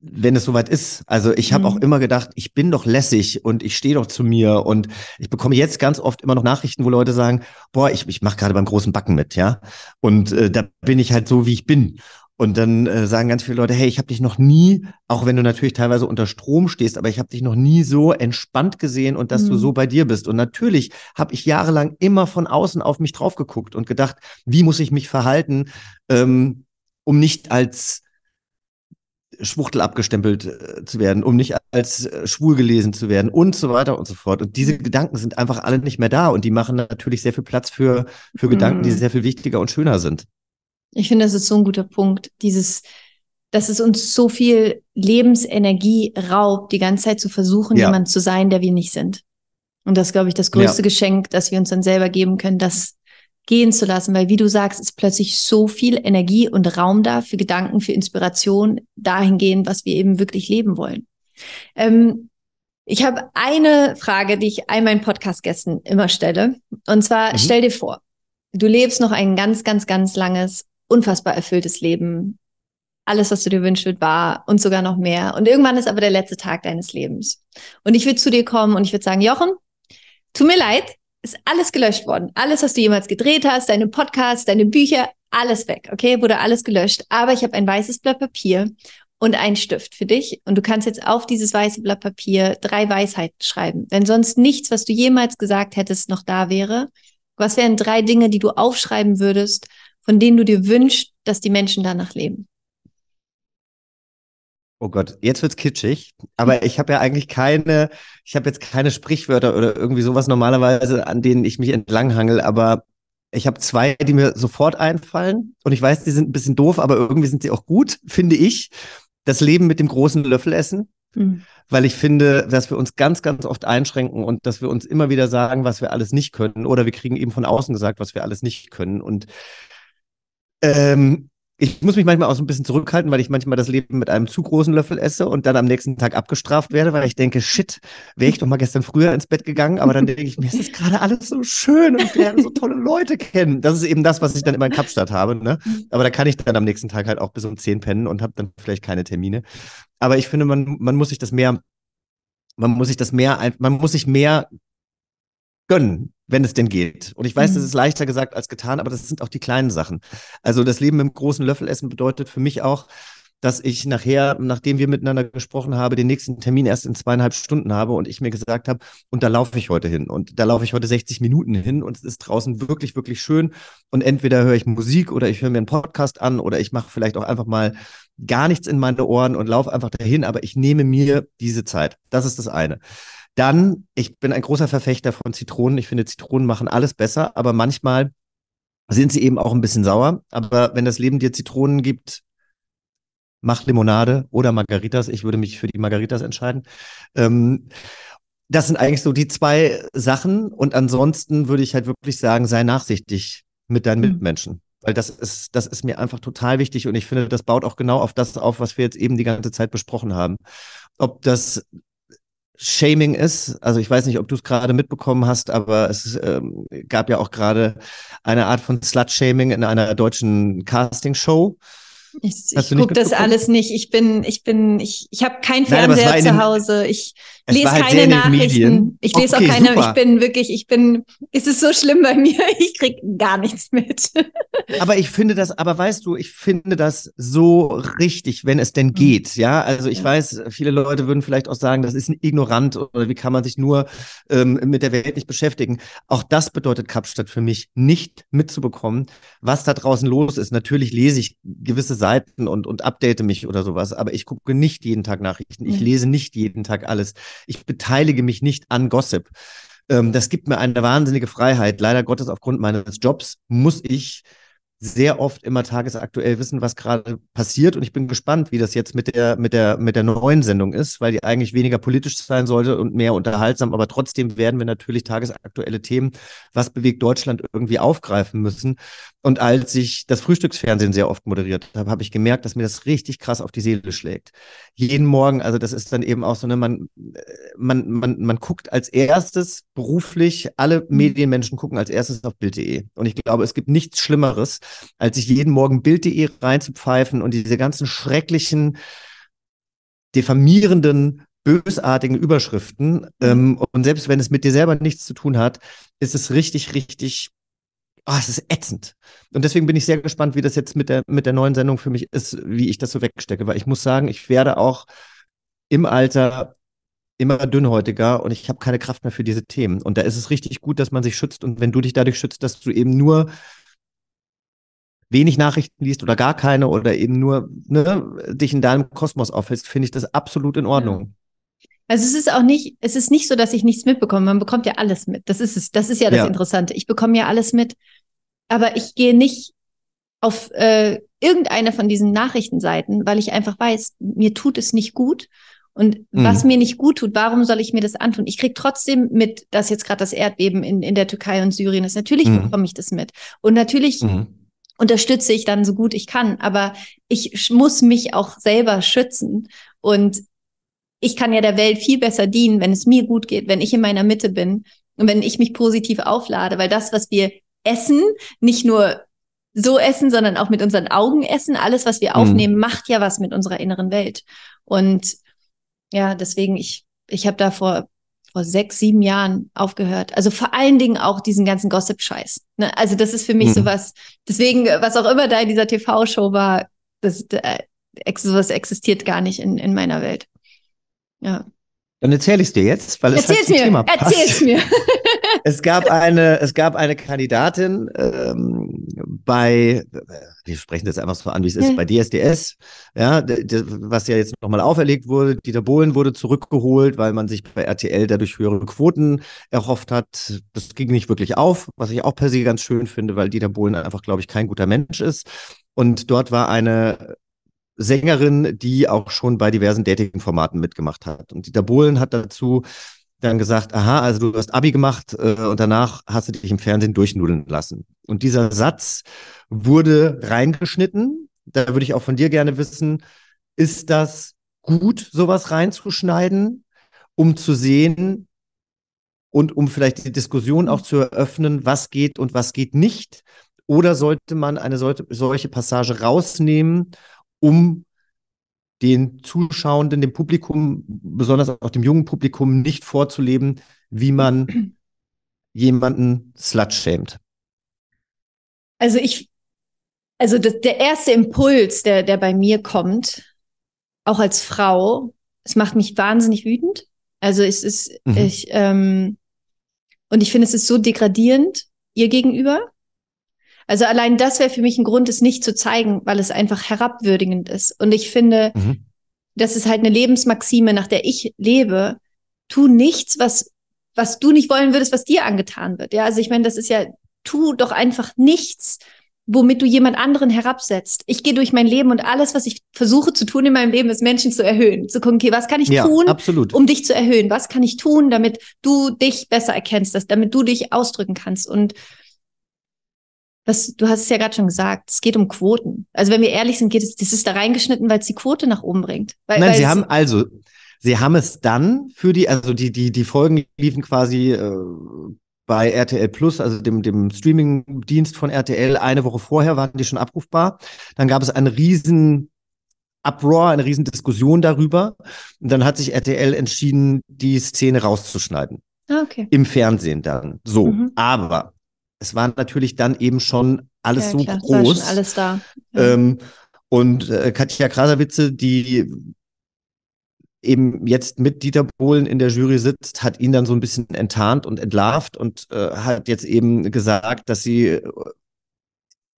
wenn es soweit ist. Also ich habe mhm. auch immer gedacht, ich bin doch lässig und ich stehe doch zu mir und ich bekomme jetzt ganz oft immer noch Nachrichten, wo Leute sagen, boah, ich, ich mache gerade beim großen Backen mit, ja. Und äh, da bin ich halt so, wie ich bin. Und dann äh, sagen ganz viele Leute, hey, ich habe dich noch nie, auch wenn du natürlich teilweise unter Strom stehst, aber ich habe dich noch nie so entspannt gesehen und dass mhm. du so bei dir bist. Und natürlich habe ich jahrelang immer von außen auf mich drauf geguckt und gedacht, wie muss ich mich verhalten, ähm, um nicht als Schwuchtel abgestempelt äh, zu werden, um nicht als äh, schwul gelesen zu werden und so weiter und so fort. Und diese Gedanken sind einfach alle nicht mehr da und die machen natürlich sehr viel Platz für, für mhm. Gedanken, die sehr viel wichtiger und schöner sind. Ich finde, das ist so ein guter Punkt. Dieses, dass es uns so viel Lebensenergie raubt, die ganze Zeit zu versuchen, ja. jemand zu sein, der wir nicht sind. Und das, glaube ich, das größte ja. Geschenk, das wir uns dann selber geben können, dass gehen zu lassen, weil wie du sagst, ist plötzlich so viel Energie und Raum da für Gedanken, für Inspiration dahingehend, was wir eben wirklich leben wollen. Ähm, ich habe eine Frage, die ich all meinen Podcast-Gästen immer stelle. Und zwar, mhm. stell dir vor, du lebst noch ein ganz, ganz, ganz langes, unfassbar erfülltes Leben. Alles, was du dir wünschst, wird wahr und sogar noch mehr. Und irgendwann ist aber der letzte Tag deines Lebens. Und ich würde zu dir kommen und ich würde sagen, Jochen, tut mir leid, ist alles gelöscht worden. Alles, was du jemals gedreht hast, deine Podcasts, deine Bücher, alles weg, okay? Wurde alles gelöscht. Aber ich habe ein weißes Blatt Papier und einen Stift für dich. Und du kannst jetzt auf dieses weiße Blatt Papier drei Weisheiten schreiben. Wenn sonst nichts, was du jemals gesagt hättest, noch da wäre, was wären drei Dinge, die du aufschreiben würdest, von denen du dir wünschst, dass die Menschen danach leben? Oh Gott, jetzt wird's kitschig, aber ich habe ja eigentlich keine, ich habe jetzt keine Sprichwörter oder irgendwie sowas normalerweise, an denen ich mich entlanghangel, aber ich habe zwei, die mir sofort einfallen und ich weiß, die sind ein bisschen doof, aber irgendwie sind sie auch gut, finde ich. Das Leben mit dem großen Löffel essen, mhm. weil ich finde, dass wir uns ganz, ganz oft einschränken und dass wir uns immer wieder sagen, was wir alles nicht können oder wir kriegen eben von außen gesagt, was wir alles nicht können und ähm, ich muss mich manchmal auch so ein bisschen zurückhalten, weil ich manchmal das Leben mit einem zu großen Löffel esse und dann am nächsten Tag abgestraft werde, weil ich denke, shit, wäre ich doch mal gestern früher ins Bett gegangen, aber dann denke ich mir, es ist gerade alles so schön und ich lerne so tolle Leute kennen. Das ist eben das, was ich dann immer in Kapstadt habe. Ne? Aber da kann ich dann am nächsten Tag halt auch bis um zehn pennen und habe dann vielleicht keine Termine. Aber ich finde, man, man muss sich das mehr, man muss sich das mehr, man muss sich mehr gönnen wenn es denn geht. Und ich weiß, mhm. das ist leichter gesagt als getan, aber das sind auch die kleinen Sachen. Also das Leben mit dem großen Löffel essen bedeutet für mich auch, dass ich nachher, nachdem wir miteinander gesprochen haben, den nächsten Termin erst in zweieinhalb Stunden habe und ich mir gesagt habe, und da laufe ich heute hin und da laufe ich heute 60 Minuten hin und es ist draußen wirklich, wirklich schön und entweder höre ich Musik oder ich höre mir einen Podcast an oder ich mache vielleicht auch einfach mal gar nichts in meine Ohren und laufe einfach dahin, aber ich nehme mir diese Zeit. Das ist das eine. Dann, ich bin ein großer Verfechter von Zitronen. Ich finde, Zitronen machen alles besser, aber manchmal sind sie eben auch ein bisschen sauer. Aber wenn das Leben dir Zitronen gibt, mach Limonade oder Margaritas. Ich würde mich für die Margaritas entscheiden. Ähm, das sind eigentlich so die zwei Sachen. Und ansonsten würde ich halt wirklich sagen, sei nachsichtig mit deinen mhm. Mitmenschen. Weil das ist, das ist mir einfach total wichtig und ich finde, das baut auch genau auf das auf, was wir jetzt eben die ganze Zeit besprochen haben. Ob das Shaming ist. Also ich weiß nicht, ob du es gerade mitbekommen hast, aber es ähm, gab ja auch gerade eine Art von Slut-Shaming in einer deutschen Casting-Show. Ich, ich gucke das alles nicht. Ich bin, ich bin, ich, ich habe kein Fernseher zu Hause. Ich lese halt keine Nachrichten. Ich lese okay, auch keine, super. ich bin wirklich, ich bin, es ist so schlimm bei mir, ich kriege gar nichts mit. aber ich finde das, aber weißt du, ich finde das so richtig, wenn es denn mhm. geht. Ja, also ich ja. weiß, viele Leute würden vielleicht auch sagen, das ist ein ignorant oder wie kann man sich nur ähm, mit der Welt nicht beschäftigen. Auch das bedeutet Kapstadt für mich, nicht mitzubekommen, was da draußen los ist. Natürlich lese ich gewisse Seiten und, und update mich oder sowas. Aber ich gucke nicht jeden Tag Nachrichten. Ich mhm. lese nicht jeden Tag alles. Ich beteilige mich nicht an Gossip. Ähm, das gibt mir eine wahnsinnige Freiheit. Leider Gottes, aufgrund meines Jobs muss ich sehr oft immer tagesaktuell wissen, was gerade passiert. Und ich bin gespannt, wie das jetzt mit der, mit der, mit der neuen Sendung ist, weil die eigentlich weniger politisch sein sollte und mehr unterhaltsam. Aber trotzdem werden wir natürlich tagesaktuelle Themen, was bewegt Deutschland, irgendwie aufgreifen müssen. Und als ich das Frühstücksfernsehen sehr oft moderiert habe, habe ich gemerkt, dass mir das richtig krass auf die Seele schlägt. Jeden Morgen, also das ist dann eben auch so, ne, man, äh, man, man, man guckt als erstes beruflich, alle mhm. Medienmenschen gucken als erstes auf Bild.de. Und ich glaube, es gibt nichts Schlimmeres, als sich jeden Morgen Bild.de reinzupfeifen und diese ganzen schrecklichen, diffamierenden bösartigen Überschriften. Mhm. Ähm, und selbst wenn es mit dir selber nichts zu tun hat, ist es richtig, richtig oh, es ist ätzend. Und deswegen bin ich sehr gespannt, wie das jetzt mit der, mit der neuen Sendung für mich ist, wie ich das so wegstecke. Weil ich muss sagen, ich werde auch im Alter immer dünnhäutiger und ich habe keine Kraft mehr für diese Themen. Und da ist es richtig gut, dass man sich schützt. Und wenn du dich dadurch schützt, dass du eben nur wenig Nachrichten liest oder gar keine oder eben nur ne, dich in deinem Kosmos aufhältst, finde ich das absolut in Ordnung. Ja. Also es ist auch nicht, es ist nicht so, dass ich nichts mitbekomme. Man bekommt ja alles mit. Das ist es, das ist ja das ja. Interessante. Ich bekomme ja alles mit. Aber ich gehe nicht auf äh, irgendeine von diesen Nachrichtenseiten, weil ich einfach weiß, mir tut es nicht gut. Und hm. was mir nicht gut tut, warum soll ich mir das antun? Ich krieg trotzdem mit, dass jetzt gerade das Erdbeben in, in der Türkei und Syrien ist. Natürlich hm. bekomme ich das mit. Und natürlich hm unterstütze ich dann so gut ich kann, aber ich muss mich auch selber schützen und ich kann ja der Welt viel besser dienen, wenn es mir gut geht, wenn ich in meiner Mitte bin und wenn ich mich positiv auflade, weil das, was wir essen, nicht nur so essen, sondern auch mit unseren Augen essen. Alles, was wir mhm. aufnehmen, mhm. macht ja was mit unserer inneren Welt. Und ja, deswegen, ich, ich habe da vor, vor sechs, sieben Jahren aufgehört. Also vor allen Dingen auch diesen ganzen Gossip-Scheiß. Ne? Also das ist für mich mhm. sowas, deswegen, was auch immer da in dieser TV-Show war, das, sowas existiert gar nicht in, in meiner Welt. Ja. Dann erzähle ich es dir jetzt, weil es halt zum mir. Thema passt. Erzähl's mir. es gab eine, es gab eine Kandidatin ähm, bei, wir sprechen das einfach so an, wie es ist, bei DSDS, ja, was ja jetzt nochmal auferlegt wurde. Dieter Bohlen wurde zurückgeholt, weil man sich bei RTL dadurch höhere Quoten erhofft hat. Das ging nicht wirklich auf, was ich auch per se ganz schön finde, weil Dieter Bohlen einfach, glaube ich, kein guter Mensch ist. Und dort war eine Sängerin, die auch schon bei diversen Dating-Formaten mitgemacht hat. Und Dieter Bohlen hat dazu dann gesagt, aha, also du hast Abi gemacht äh, und danach hast du dich im Fernsehen durchnudeln lassen. Und dieser Satz wurde reingeschnitten. Da würde ich auch von dir gerne wissen, ist das gut, sowas reinzuschneiden, um zu sehen und um vielleicht die Diskussion auch zu eröffnen, was geht und was geht nicht? Oder sollte man eine solche Passage rausnehmen, um den Zuschauenden, dem Publikum, besonders auch dem jungen Publikum, nicht vorzuleben, wie man jemanden slutschämt? Also ich, also das, der erste Impuls, der, der bei mir kommt, auch als Frau, es macht mich wahnsinnig wütend. Also es ist, mhm. ich, ähm, und ich finde, es ist so degradierend ihr gegenüber. Also allein das wäre für mich ein Grund, es nicht zu zeigen, weil es einfach herabwürdigend ist. Und ich finde, mhm. das ist halt eine Lebensmaxime, nach der ich lebe. Tu nichts, was, was du nicht wollen würdest, was dir angetan wird. Ja, also ich meine, das ist ja, tu doch einfach nichts, womit du jemand anderen herabsetzt. Ich gehe durch mein Leben und alles, was ich versuche zu tun in meinem Leben, ist Menschen zu erhöhen. Zu gucken, okay, was kann ich ja, tun, absolut. um dich zu erhöhen? Was kann ich tun, damit du dich besser erkennst, dass, damit du dich ausdrücken kannst? Und was, du hast es ja gerade schon gesagt, es geht um Quoten. Also wenn wir ehrlich sind, geht es, das ist da reingeschnitten, weil es die Quote nach oben bringt. Weil, Nein, weil sie haben also, sie haben es dann für die, also die, die, die Folgen liefen quasi äh, bei RTL Plus, also dem, dem Streaming-Dienst von RTL, eine Woche vorher waren die schon abrufbar. Dann gab es einen riesen Uproar, eine riesen Diskussion darüber. Und dann hat sich RTL entschieden, die Szene rauszuschneiden. Ah, okay. Im Fernsehen dann. So. Mhm. Aber es war natürlich dann eben schon alles ja, so klar, groß. alles da. Ja. Ähm, und äh, Katja Krasawitze, die eben jetzt mit Dieter Bohlen in der Jury sitzt, hat ihn dann so ein bisschen enttarnt und entlarvt und äh, hat jetzt eben gesagt, dass sie äh,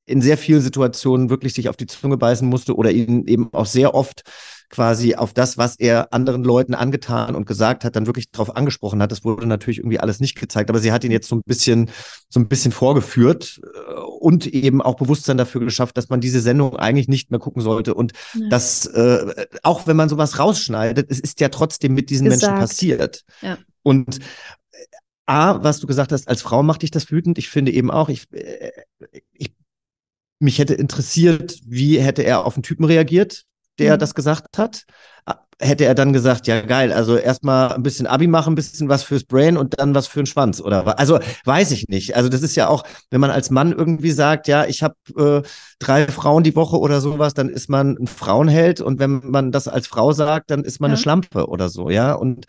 in sehr vielen Situationen wirklich sich auf die Zunge beißen musste oder ihn eben auch sehr oft quasi auf das, was er anderen Leuten angetan und gesagt hat, dann wirklich darauf angesprochen hat. Das wurde natürlich irgendwie alles nicht gezeigt, aber sie hat ihn jetzt so ein bisschen, so ein bisschen vorgeführt äh, und eben auch Bewusstsein dafür geschafft, dass man diese Sendung eigentlich nicht mehr gucken sollte und ja. dass äh, auch wenn man sowas rausschneidet, es ist ja trotzdem mit diesen gesagt. Menschen passiert. Ja. Und äh, A, was du gesagt hast, als Frau macht dich das wütend. Ich finde eben auch, ich, äh, ich mich hätte interessiert, wie hätte er auf den Typen reagiert, der mhm. das gesagt hat. Ah, hätte er dann gesagt, ja geil, also erstmal ein bisschen Abi machen, ein bisschen was fürs Brain und dann was für den Schwanz oder was? Also weiß ich nicht. Also das ist ja auch, wenn man als Mann irgendwie sagt, ja, ich habe äh, drei Frauen die Woche oder sowas, dann ist man ein Frauenheld und wenn man das als Frau sagt, dann ist man ja. eine Schlampe oder so, ja. Und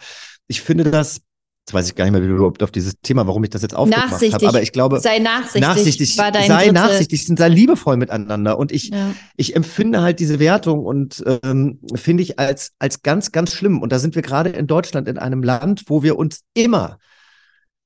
ich finde das jetzt weiß ich gar nicht mehr, wie du überhaupt auf dieses Thema, warum ich das jetzt aufgemacht habe, aber ich glaube, sei nachsichtig, nachsichtig sei dritte... nachsichtig, sei liebevoll miteinander und ich, ja. ich empfinde halt diese Wertung und ähm, finde ich als, als ganz, ganz schlimm und da sind wir gerade in Deutschland in einem Land, wo wir uns immer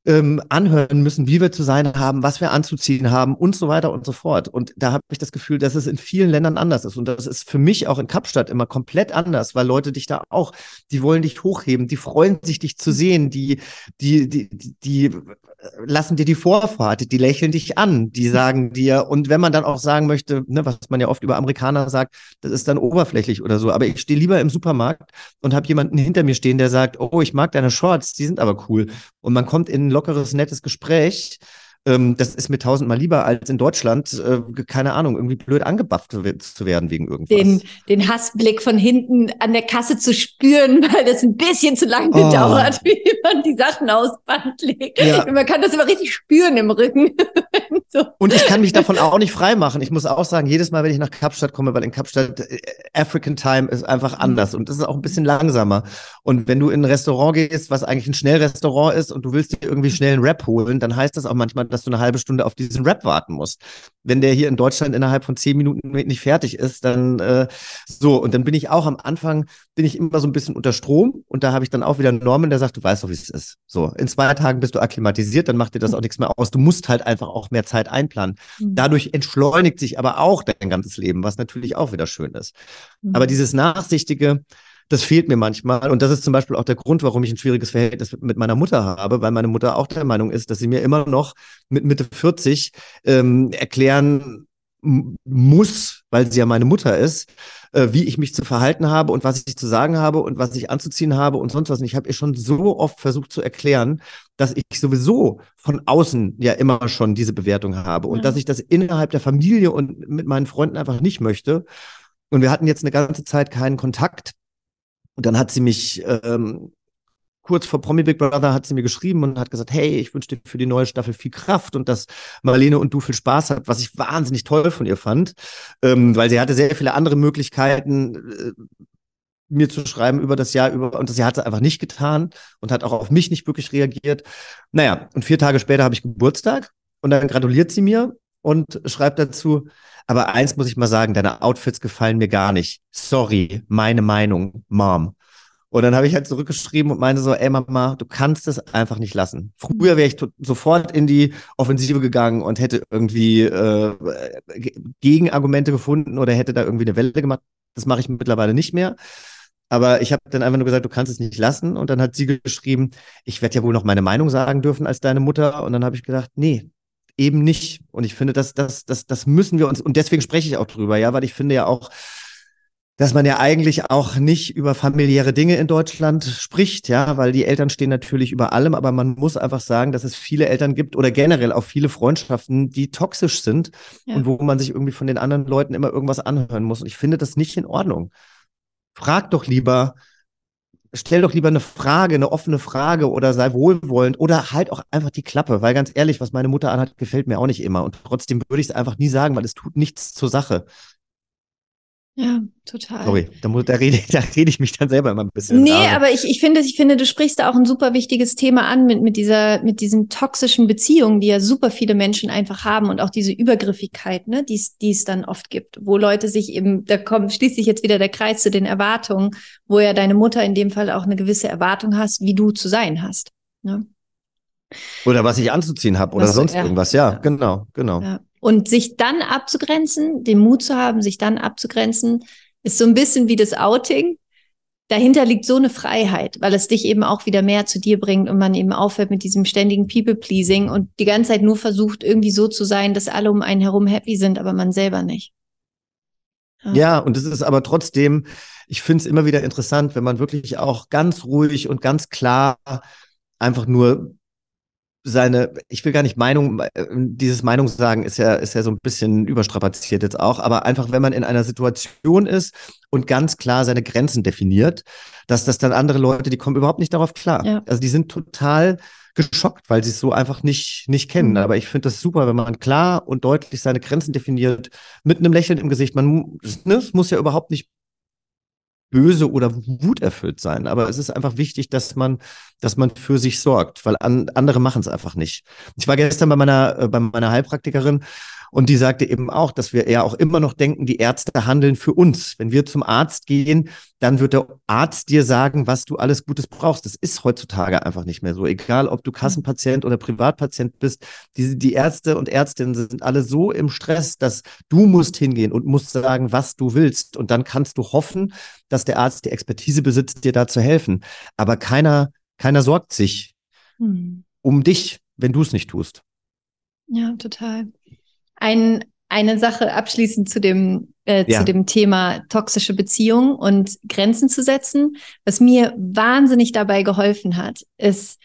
ähm, anhören müssen, wie wir zu sein haben, was wir anzuziehen haben und so weiter und so fort. Und da habe ich das Gefühl, dass es in vielen Ländern anders ist. Und das ist für mich auch in Kapstadt immer komplett anders, weil Leute dich da auch, die wollen dich hochheben, die freuen sich, dich zu sehen, die, die, die, die äh, lassen dir die Vorfahrt, die lächeln dich an, die sagen dir, und wenn man dann auch sagen möchte, ne, was man ja oft über Amerikaner sagt, das ist dann oberflächlich oder so. Aber ich stehe lieber im Supermarkt und habe jemanden hinter mir stehen, der sagt, oh, ich mag deine Shorts, die sind aber cool. Und man kommt in lockeres, nettes Gespräch ähm, das ist mir tausendmal lieber, als in Deutschland, äh, keine Ahnung, irgendwie blöd angebafft zu werden wegen irgendwas. Den, den Hassblick von hinten an der Kasse zu spüren, weil das ein bisschen zu lang oh. gedauert, wie man die Sachen aus Band legt. Ja. Man kann das immer richtig spüren im Rücken. so. Und ich kann mich davon auch nicht freimachen. Ich muss auch sagen, jedes Mal, wenn ich nach Kapstadt komme, weil in Kapstadt äh, African Time ist einfach mhm. anders und das ist auch ein bisschen langsamer. Und wenn du in ein Restaurant gehst, was eigentlich ein Schnellrestaurant ist und du willst dir irgendwie schnell einen Rap holen, dann heißt das auch manchmal, dass du eine halbe Stunde auf diesen Rap warten musst. Wenn der hier in Deutschland innerhalb von zehn Minuten nicht fertig ist, dann äh, so. Und dann bin ich auch am Anfang, bin ich immer so ein bisschen unter Strom und da habe ich dann auch wieder Norman, der sagt, du weißt doch, wie es ist. So, in zwei Tagen bist du akklimatisiert, dann macht dir das mhm. auch nichts mehr aus. Du musst halt einfach auch mehr Zeit einplanen. Mhm. Dadurch entschleunigt sich aber auch dein ganzes Leben, was natürlich auch wieder schön ist. Aber mhm. dieses Nachsichtige, das fehlt mir manchmal. Und das ist zum Beispiel auch der Grund, warum ich ein schwieriges Verhältnis mit meiner Mutter habe, weil meine Mutter auch der Meinung ist, dass sie mir immer noch mit Mitte 40 ähm, erklären muss, weil sie ja meine Mutter ist, äh, wie ich mich zu verhalten habe und was ich zu sagen habe und was ich anzuziehen habe und sonst was. Und ich habe ihr schon so oft versucht zu erklären, dass ich sowieso von außen ja immer schon diese Bewertung habe und ja. dass mhm. ich das innerhalb der Familie und mit meinen Freunden einfach nicht möchte. Und wir hatten jetzt eine ganze Zeit keinen Kontakt und dann hat sie mich ähm, kurz vor Promi Big Brother hat sie mir geschrieben und hat gesagt, hey, ich wünsche dir für die neue Staffel viel Kraft und dass Marlene und du viel Spaß habt, was ich wahnsinnig toll von ihr fand, ähm, weil sie hatte sehr viele andere Möglichkeiten, äh, mir zu schreiben über das Jahr über und das Jahr hat sie einfach nicht getan und hat auch auf mich nicht wirklich reagiert. Naja, und vier Tage später habe ich Geburtstag und dann gratuliert sie mir und schreibt dazu, aber eins muss ich mal sagen, deine Outfits gefallen mir gar nicht. Sorry, meine Meinung, Mom. Und dann habe ich halt zurückgeschrieben und meine so, ey Mama, du kannst es einfach nicht lassen. Früher wäre ich sofort in die Offensive gegangen und hätte irgendwie äh, Gegenargumente gefunden oder hätte da irgendwie eine Welle gemacht. Das mache ich mittlerweile nicht mehr. Aber ich habe dann einfach nur gesagt, du kannst es nicht lassen. Und dann hat sie geschrieben, ich werde ja wohl noch meine Meinung sagen dürfen als deine Mutter. Und dann habe ich gedacht, nee, eben nicht. Und ich finde, das, das, das, das müssen wir uns, und deswegen spreche ich auch drüber, ja, weil ich finde ja auch, dass man ja eigentlich auch nicht über familiäre Dinge in Deutschland spricht, ja, weil die Eltern stehen natürlich über allem, aber man muss einfach sagen, dass es viele Eltern gibt oder generell auch viele Freundschaften, die toxisch sind ja. und wo man sich irgendwie von den anderen Leuten immer irgendwas anhören muss. Und ich finde das nicht in Ordnung. Frag doch lieber, stell doch lieber eine Frage, eine offene Frage oder sei wohlwollend oder halt auch einfach die Klappe, weil ganz ehrlich, was meine Mutter anhat, gefällt mir auch nicht immer. Und trotzdem würde ich es einfach nie sagen, weil es tut nichts zur Sache. Ja, total. Sorry, da, muss, da, rede, da rede ich mich dann selber immer ein bisschen. Nee, Arme. aber ich, ich, finde, ich finde, du sprichst da auch ein super wichtiges Thema an mit, mit, dieser, mit diesen toxischen Beziehungen, die ja super viele Menschen einfach haben und auch diese Übergriffigkeit, ne, die es dann oft gibt, wo Leute sich eben, da kommt schließlich jetzt wieder der Kreis zu den Erwartungen, wo ja deine Mutter in dem Fall auch eine gewisse Erwartung hast, wie du zu sein hast. Ne? Oder was ich anzuziehen habe oder was sonst ja. irgendwas, ja, ja, genau, genau. Ja. Und sich dann abzugrenzen, den Mut zu haben, sich dann abzugrenzen, ist so ein bisschen wie das Outing. Dahinter liegt so eine Freiheit, weil es dich eben auch wieder mehr zu dir bringt und man eben aufhört mit diesem ständigen People-Pleasing und die ganze Zeit nur versucht, irgendwie so zu sein, dass alle um einen herum happy sind, aber man selber nicht. Ja, ja und es ist aber trotzdem, ich finde es immer wieder interessant, wenn man wirklich auch ganz ruhig und ganz klar einfach nur seine, ich will gar nicht Meinung, äh, dieses Meinung sagen ist ja, ist ja so ein bisschen überstrapaziert jetzt auch, aber einfach, wenn man in einer Situation ist und ganz klar seine Grenzen definiert, dass das dann andere Leute, die kommen überhaupt nicht darauf klar. Ja. Also die sind total geschockt, weil sie es so einfach nicht, nicht kennen. Mhm. Aber ich finde das super, wenn man klar und deutlich seine Grenzen definiert, mit einem Lächeln im Gesicht. Man ne, muss ja überhaupt nicht böse oder wuterfüllt sein. Aber es ist einfach wichtig, dass man, dass man für sich sorgt, weil an, andere machen es einfach nicht. Ich war gestern bei meiner, äh, bei meiner Heilpraktikerin und die sagte eben auch, dass wir ja auch immer noch denken, die Ärzte handeln für uns. Wenn wir zum Arzt gehen, dann wird der Arzt dir sagen, was du alles Gutes brauchst. Das ist heutzutage einfach nicht mehr so. Egal, ob du mhm. Kassenpatient oder Privatpatient bist, die, die Ärzte und Ärztinnen sind alle so im Stress, dass du musst hingehen und musst sagen, was du willst. Und dann kannst du hoffen, dass der Arzt die Expertise besitzt, dir da zu helfen. Aber keiner, keiner sorgt sich hm. um dich, wenn du es nicht tust. Ja, total. Ein, eine Sache abschließend zu dem, äh, ja. zu dem Thema toxische Beziehung und Grenzen zu setzen. Was mir wahnsinnig dabei geholfen hat, ist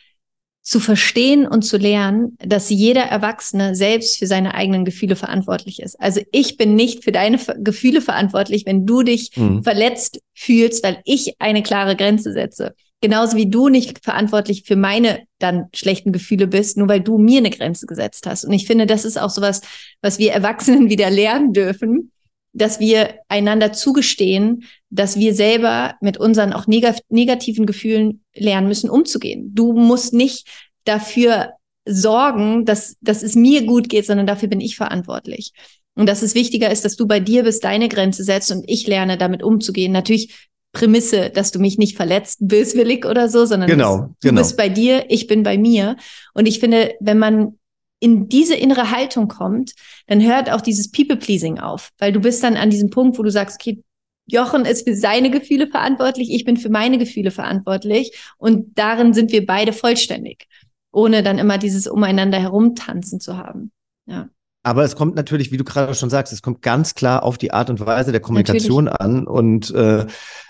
zu verstehen und zu lernen, dass jeder Erwachsene selbst für seine eigenen Gefühle verantwortlich ist. Also ich bin nicht für deine Gefühle verantwortlich, wenn du dich mhm. verletzt fühlst, weil ich eine klare Grenze setze genauso wie du nicht verantwortlich für meine dann schlechten Gefühle bist, nur weil du mir eine Grenze gesetzt hast. Und ich finde, das ist auch sowas, was wir Erwachsenen wieder lernen dürfen, dass wir einander zugestehen, dass wir selber mit unseren auch neg negativen Gefühlen lernen müssen, umzugehen. Du musst nicht dafür sorgen, dass, dass es mir gut geht, sondern dafür bin ich verantwortlich. Und dass es wichtiger ist, dass du bei dir bist, deine Grenze setzt und ich lerne, damit umzugehen. Natürlich Prämisse, dass du mich nicht verletzt, böswillig oder so, sondern genau, du, genau. bist bei dir, ich bin bei mir. Und ich finde, wenn man in diese innere Haltung kommt, dann hört auch dieses People-Pleasing auf, weil du bist dann an diesem Punkt, wo du sagst, okay, Jochen ist für seine Gefühle verantwortlich, ich bin für meine Gefühle verantwortlich und darin sind wir beide vollständig, ohne dann immer dieses Umeinander herumtanzen zu haben. Ja. Aber es kommt natürlich, wie du gerade schon sagst, es kommt ganz klar auf die Art und Weise der Kommunikation natürlich. an. Und äh,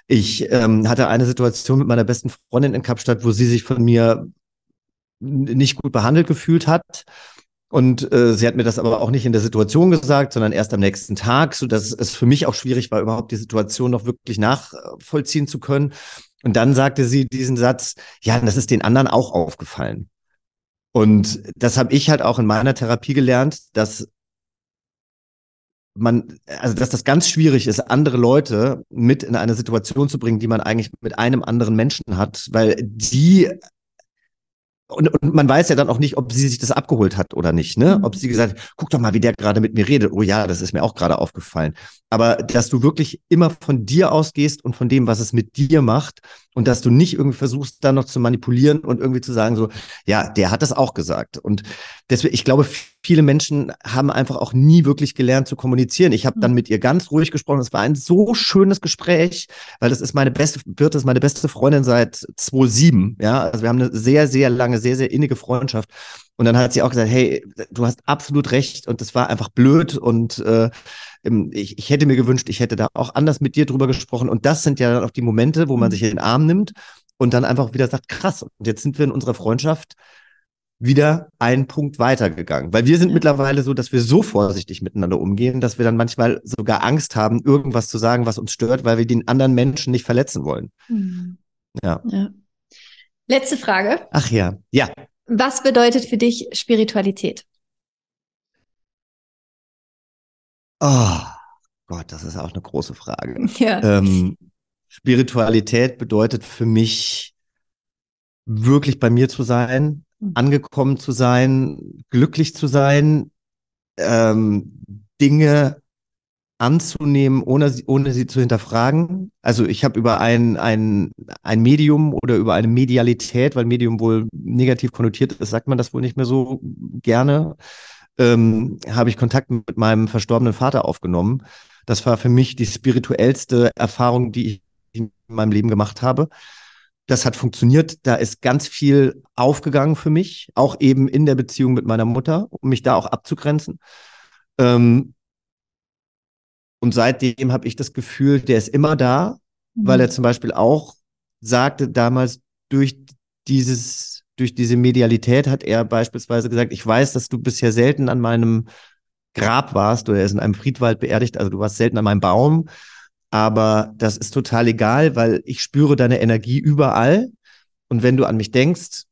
ich ähm, hatte eine Situation mit meiner besten Freundin in Kapstadt, wo sie sich von mir nicht gut behandelt gefühlt hat. Und äh, sie hat mir das aber auch nicht in der Situation gesagt, sondern erst am nächsten Tag, so dass es für mich auch schwierig war, überhaupt die Situation noch wirklich nachvollziehen zu können. Und dann sagte sie diesen Satz, ja, das ist den anderen auch aufgefallen. Und das habe ich halt auch in meiner Therapie gelernt, dass man, also dass das ganz schwierig ist, andere Leute mit in eine Situation zu bringen, die man eigentlich mit einem anderen Menschen hat, weil die und, und man weiß ja dann auch nicht, ob sie sich das abgeholt hat oder nicht, ne? Mhm. Ob sie gesagt, hat, guck doch mal, wie der gerade mit mir redet. Oh ja, das ist mir auch gerade aufgefallen. Aber dass du wirklich immer von dir ausgehst und von dem, was es mit dir macht und dass du nicht irgendwie versuchst, da noch zu manipulieren und irgendwie zu sagen, so, ja, der hat das auch gesagt. Und deswegen, ich glaube, viele Menschen haben einfach auch nie wirklich gelernt zu kommunizieren. Ich habe dann mhm. mit ihr ganz ruhig gesprochen. Es war ein so schönes Gespräch, weil das ist meine beste, wird das meine beste Freundin seit 2007. Ja, also wir haben eine sehr, sehr lange, sehr, sehr innige Freundschaft. Und dann hat sie auch gesagt, hey, du hast absolut recht und das war einfach blöd und äh, ich, ich hätte mir gewünscht, ich hätte da auch anders mit dir drüber gesprochen. Und das sind ja dann auch die Momente, wo man mhm. sich in den Arm nimmt und dann einfach wieder sagt, krass, und jetzt sind wir in unserer Freundschaft wieder einen Punkt weitergegangen. Weil wir sind ja. mittlerweile so, dass wir so vorsichtig miteinander umgehen, dass wir dann manchmal sogar Angst haben, irgendwas zu sagen, was uns stört, weil wir den anderen Menschen nicht verletzen wollen. Mhm. Ja. ja. Letzte Frage. Ach ja, ja. Was bedeutet für dich Spiritualität? Oh Gott, das ist auch eine große Frage. Ja. Ähm, Spiritualität bedeutet für mich wirklich bei mir zu sein, mhm. angekommen zu sein, glücklich zu sein, ähm, Dinge anzunehmen, ohne, ohne sie zu hinterfragen. Also ich habe über ein, ein, ein Medium oder über eine Medialität, weil Medium wohl negativ konnotiert ist, sagt man das wohl nicht mehr so gerne, ähm, habe ich Kontakt mit meinem verstorbenen Vater aufgenommen. Das war für mich die spirituellste Erfahrung, die ich in meinem Leben gemacht habe. Das hat funktioniert, da ist ganz viel aufgegangen für mich, auch eben in der Beziehung mit meiner Mutter, um mich da auch abzugrenzen. Ähm, und seitdem habe ich das Gefühl, der ist immer da, mhm. weil er zum Beispiel auch sagte damals, durch dieses, durch diese Medialität hat er beispielsweise gesagt, ich weiß, dass du bisher selten an meinem Grab warst oder er ist in einem Friedwald beerdigt, also du warst selten an meinem Baum, aber das ist total egal, weil ich spüre deine Energie überall und wenn du an mich denkst,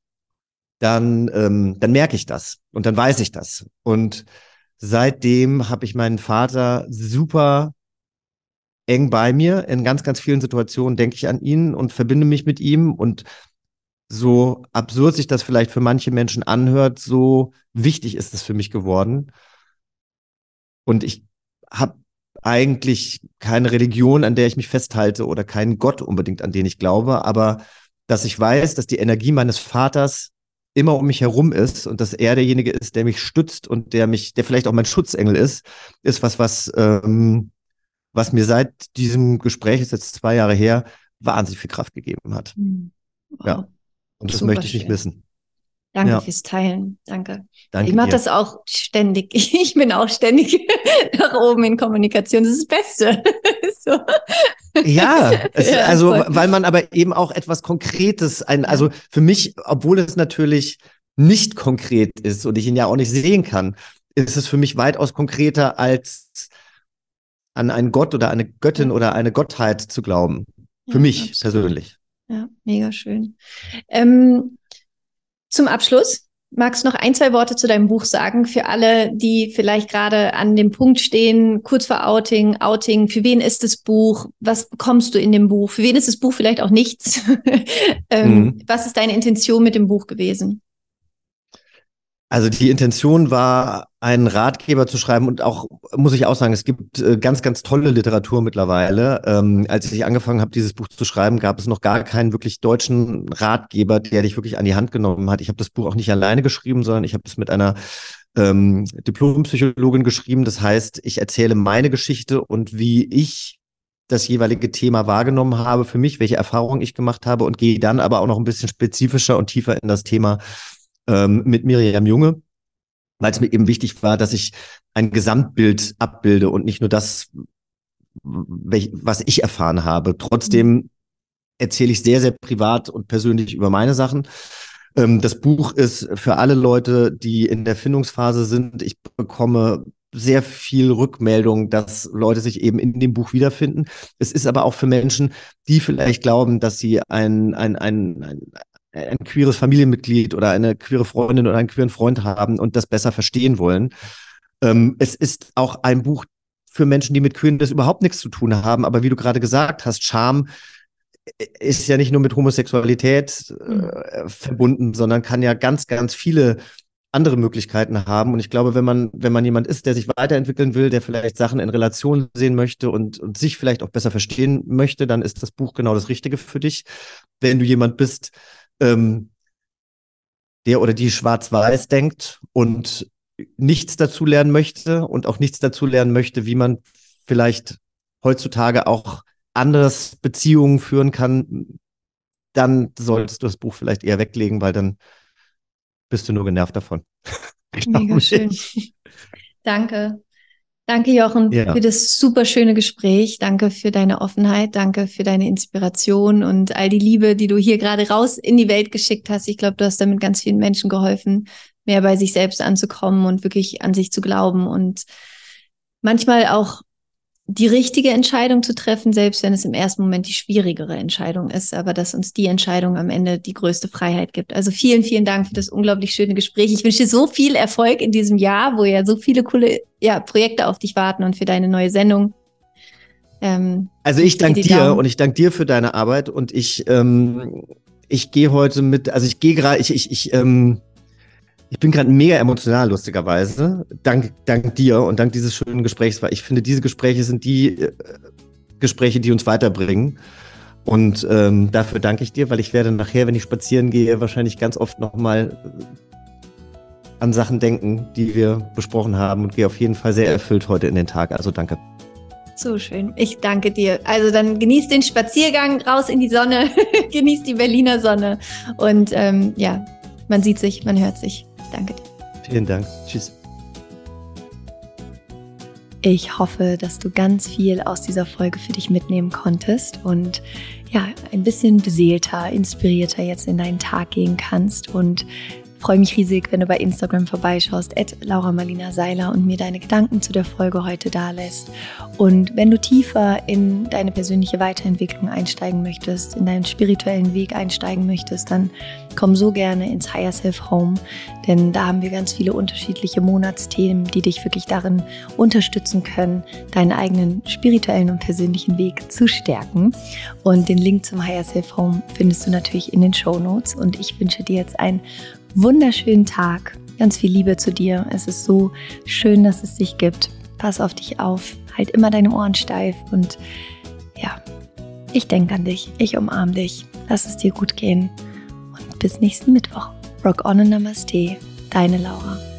dann, ähm, dann merke ich das und dann weiß ich das und seitdem habe ich meinen Vater super eng bei mir. In ganz, ganz vielen Situationen denke ich an ihn und verbinde mich mit ihm. Und so absurd sich das vielleicht für manche Menschen anhört, so wichtig ist es für mich geworden. Und ich habe eigentlich keine Religion, an der ich mich festhalte oder keinen Gott unbedingt, an den ich glaube, aber dass ich weiß, dass die Energie meines Vaters immer um mich herum ist und dass er derjenige ist, der mich stützt und der mich, der vielleicht auch mein Schutzengel ist, ist was, was, ähm, was mir seit diesem Gespräch, ist jetzt zwei Jahre her, wahnsinnig viel Kraft gegeben hat. Mhm. Wow. Ja. Und das Super möchte ich nicht schön. missen. Danke ja. fürs Teilen. Danke. Danke ich mache das auch ständig. Ich bin auch ständig nach oben in Kommunikation. Das ist das Beste. so. Ja, es, ja also weil man aber eben auch etwas Konkretes, ein, also für mich, obwohl es natürlich nicht konkret ist und ich ihn ja auch nicht sehen kann, ist es für mich weitaus konkreter als an einen Gott oder eine Göttin oder eine Gottheit zu glauben. Für ja, mich absolut. persönlich. Ja, mega schön. Ähm, zum Abschluss Magst du noch ein, zwei Worte zu deinem Buch sagen für alle, die vielleicht gerade an dem Punkt stehen, kurz vor Outing, Outing, für wen ist das Buch? Was bekommst du in dem Buch? Für wen ist das Buch vielleicht auch nichts? ähm, mhm. Was ist deine Intention mit dem Buch gewesen? Also die Intention war, einen Ratgeber zu schreiben und auch, muss ich auch sagen, es gibt äh, ganz, ganz tolle Literatur mittlerweile. Ähm, als ich angefangen habe, dieses Buch zu schreiben, gab es noch gar keinen wirklich deutschen Ratgeber, der dich wirklich an die Hand genommen hat. Ich habe das Buch auch nicht alleine geschrieben, sondern ich habe es mit einer ähm, Diplompsychologin geschrieben. Das heißt, ich erzähle meine Geschichte und wie ich das jeweilige Thema wahrgenommen habe für mich, welche Erfahrungen ich gemacht habe und gehe dann aber auch noch ein bisschen spezifischer und tiefer in das Thema ähm, mit Miriam Junge, weil es mir eben wichtig war, dass ich ein Gesamtbild abbilde und nicht nur das, welch, was ich erfahren habe. Trotzdem mhm. erzähle ich sehr, sehr privat und persönlich über meine Sachen. Ähm, das Buch ist für alle Leute, die in der Findungsphase sind. Ich bekomme sehr viel Rückmeldung, dass Leute sich eben in dem Buch wiederfinden. Es ist aber auch für Menschen, die vielleicht glauben, dass sie ein, ein, ein, ein äh, ein queeres Familienmitglied oder eine queere Freundin oder einen queeren Freund haben und das besser verstehen wollen. Ähm, es ist auch ein Buch für Menschen, die mit Queerness überhaupt nichts zu tun haben. Aber wie du gerade gesagt hast, Charme äh, ist ja nicht nur mit Homosexualität äh, mhm. verbunden, sondern kann ja ganz, ganz viele andere Möglichkeiten haben. Und ich glaube, wenn man, wenn man jemand ist, der sich weiterentwickeln will, der vielleicht Sachen in Relation sehen möchte und, und sich vielleicht auch besser verstehen möchte, dann ist das Buch genau das Richtige für dich. Wenn du jemand bist, ähm, der oder die schwarz-weiß denkt und nichts dazu lernen möchte und auch nichts dazu lernen möchte, wie man vielleicht heutzutage auch anders Beziehungen führen kann, dann solltest du das Buch vielleicht eher weglegen, weil dann bist du nur genervt davon. Mega schön. Danke. Danke, Jochen, ja. für das super schöne Gespräch. Danke für deine Offenheit. Danke für deine Inspiration und all die Liebe, die du hier gerade raus in die Welt geschickt hast. Ich glaube, du hast damit ganz vielen Menschen geholfen, mehr bei sich selbst anzukommen und wirklich an sich zu glauben und manchmal auch die richtige Entscheidung zu treffen, selbst wenn es im ersten Moment die schwierigere Entscheidung ist, aber dass uns die Entscheidung am Ende die größte Freiheit gibt. Also vielen, vielen Dank für das unglaublich schöne Gespräch. Ich wünsche dir so viel Erfolg in diesem Jahr, wo ja so viele coole ja, Projekte auf dich warten und für deine neue Sendung. Ähm, also ich danke dir und ich danke dir für deine Arbeit und ich, ähm, ich gehe heute mit, also ich gehe gerade, ich, ich, ich, ähm, ich bin gerade mega emotional, lustigerweise. Dank, dank dir und dank dieses schönen Gesprächs, weil ich finde, diese Gespräche sind die äh, Gespräche, die uns weiterbringen. Und ähm, dafür danke ich dir, weil ich werde nachher, wenn ich spazieren gehe, wahrscheinlich ganz oft nochmal äh, an Sachen denken, die wir besprochen haben und gehe auf jeden Fall sehr erfüllt heute in den Tag. Also danke. So schön. Ich danke dir. Also dann genieß den Spaziergang raus in die Sonne, genieß die Berliner Sonne und ähm, ja, man sieht sich, man hört sich. Danke dir. Vielen Dank. Tschüss. Ich hoffe, dass du ganz viel aus dieser Folge für dich mitnehmen konntest und ja, ein bisschen beseelter, inspirierter jetzt in deinen Tag gehen kannst und Freue mich riesig, wenn du bei Instagram vorbeischaust, at Laura Marlina Seiler und mir deine Gedanken zu der Folge heute dalässt. Und wenn du tiefer in deine persönliche Weiterentwicklung einsteigen möchtest, in deinen spirituellen Weg einsteigen möchtest, dann komm so gerne ins Higher Self Home, denn da haben wir ganz viele unterschiedliche Monatsthemen, die dich wirklich darin unterstützen können, deinen eigenen spirituellen und persönlichen Weg zu stärken. Und den Link zum Higher Self Home findest du natürlich in den Show Notes. Und ich wünsche dir jetzt ein wunderschönen Tag. Ganz viel Liebe zu dir. Es ist so schön, dass es dich gibt. Pass auf dich auf. Halt immer deine Ohren steif. Und ja, ich denke an dich. Ich umarme dich. Lass es dir gut gehen. Und bis nächsten Mittwoch. Rock on und Namaste. Deine Laura.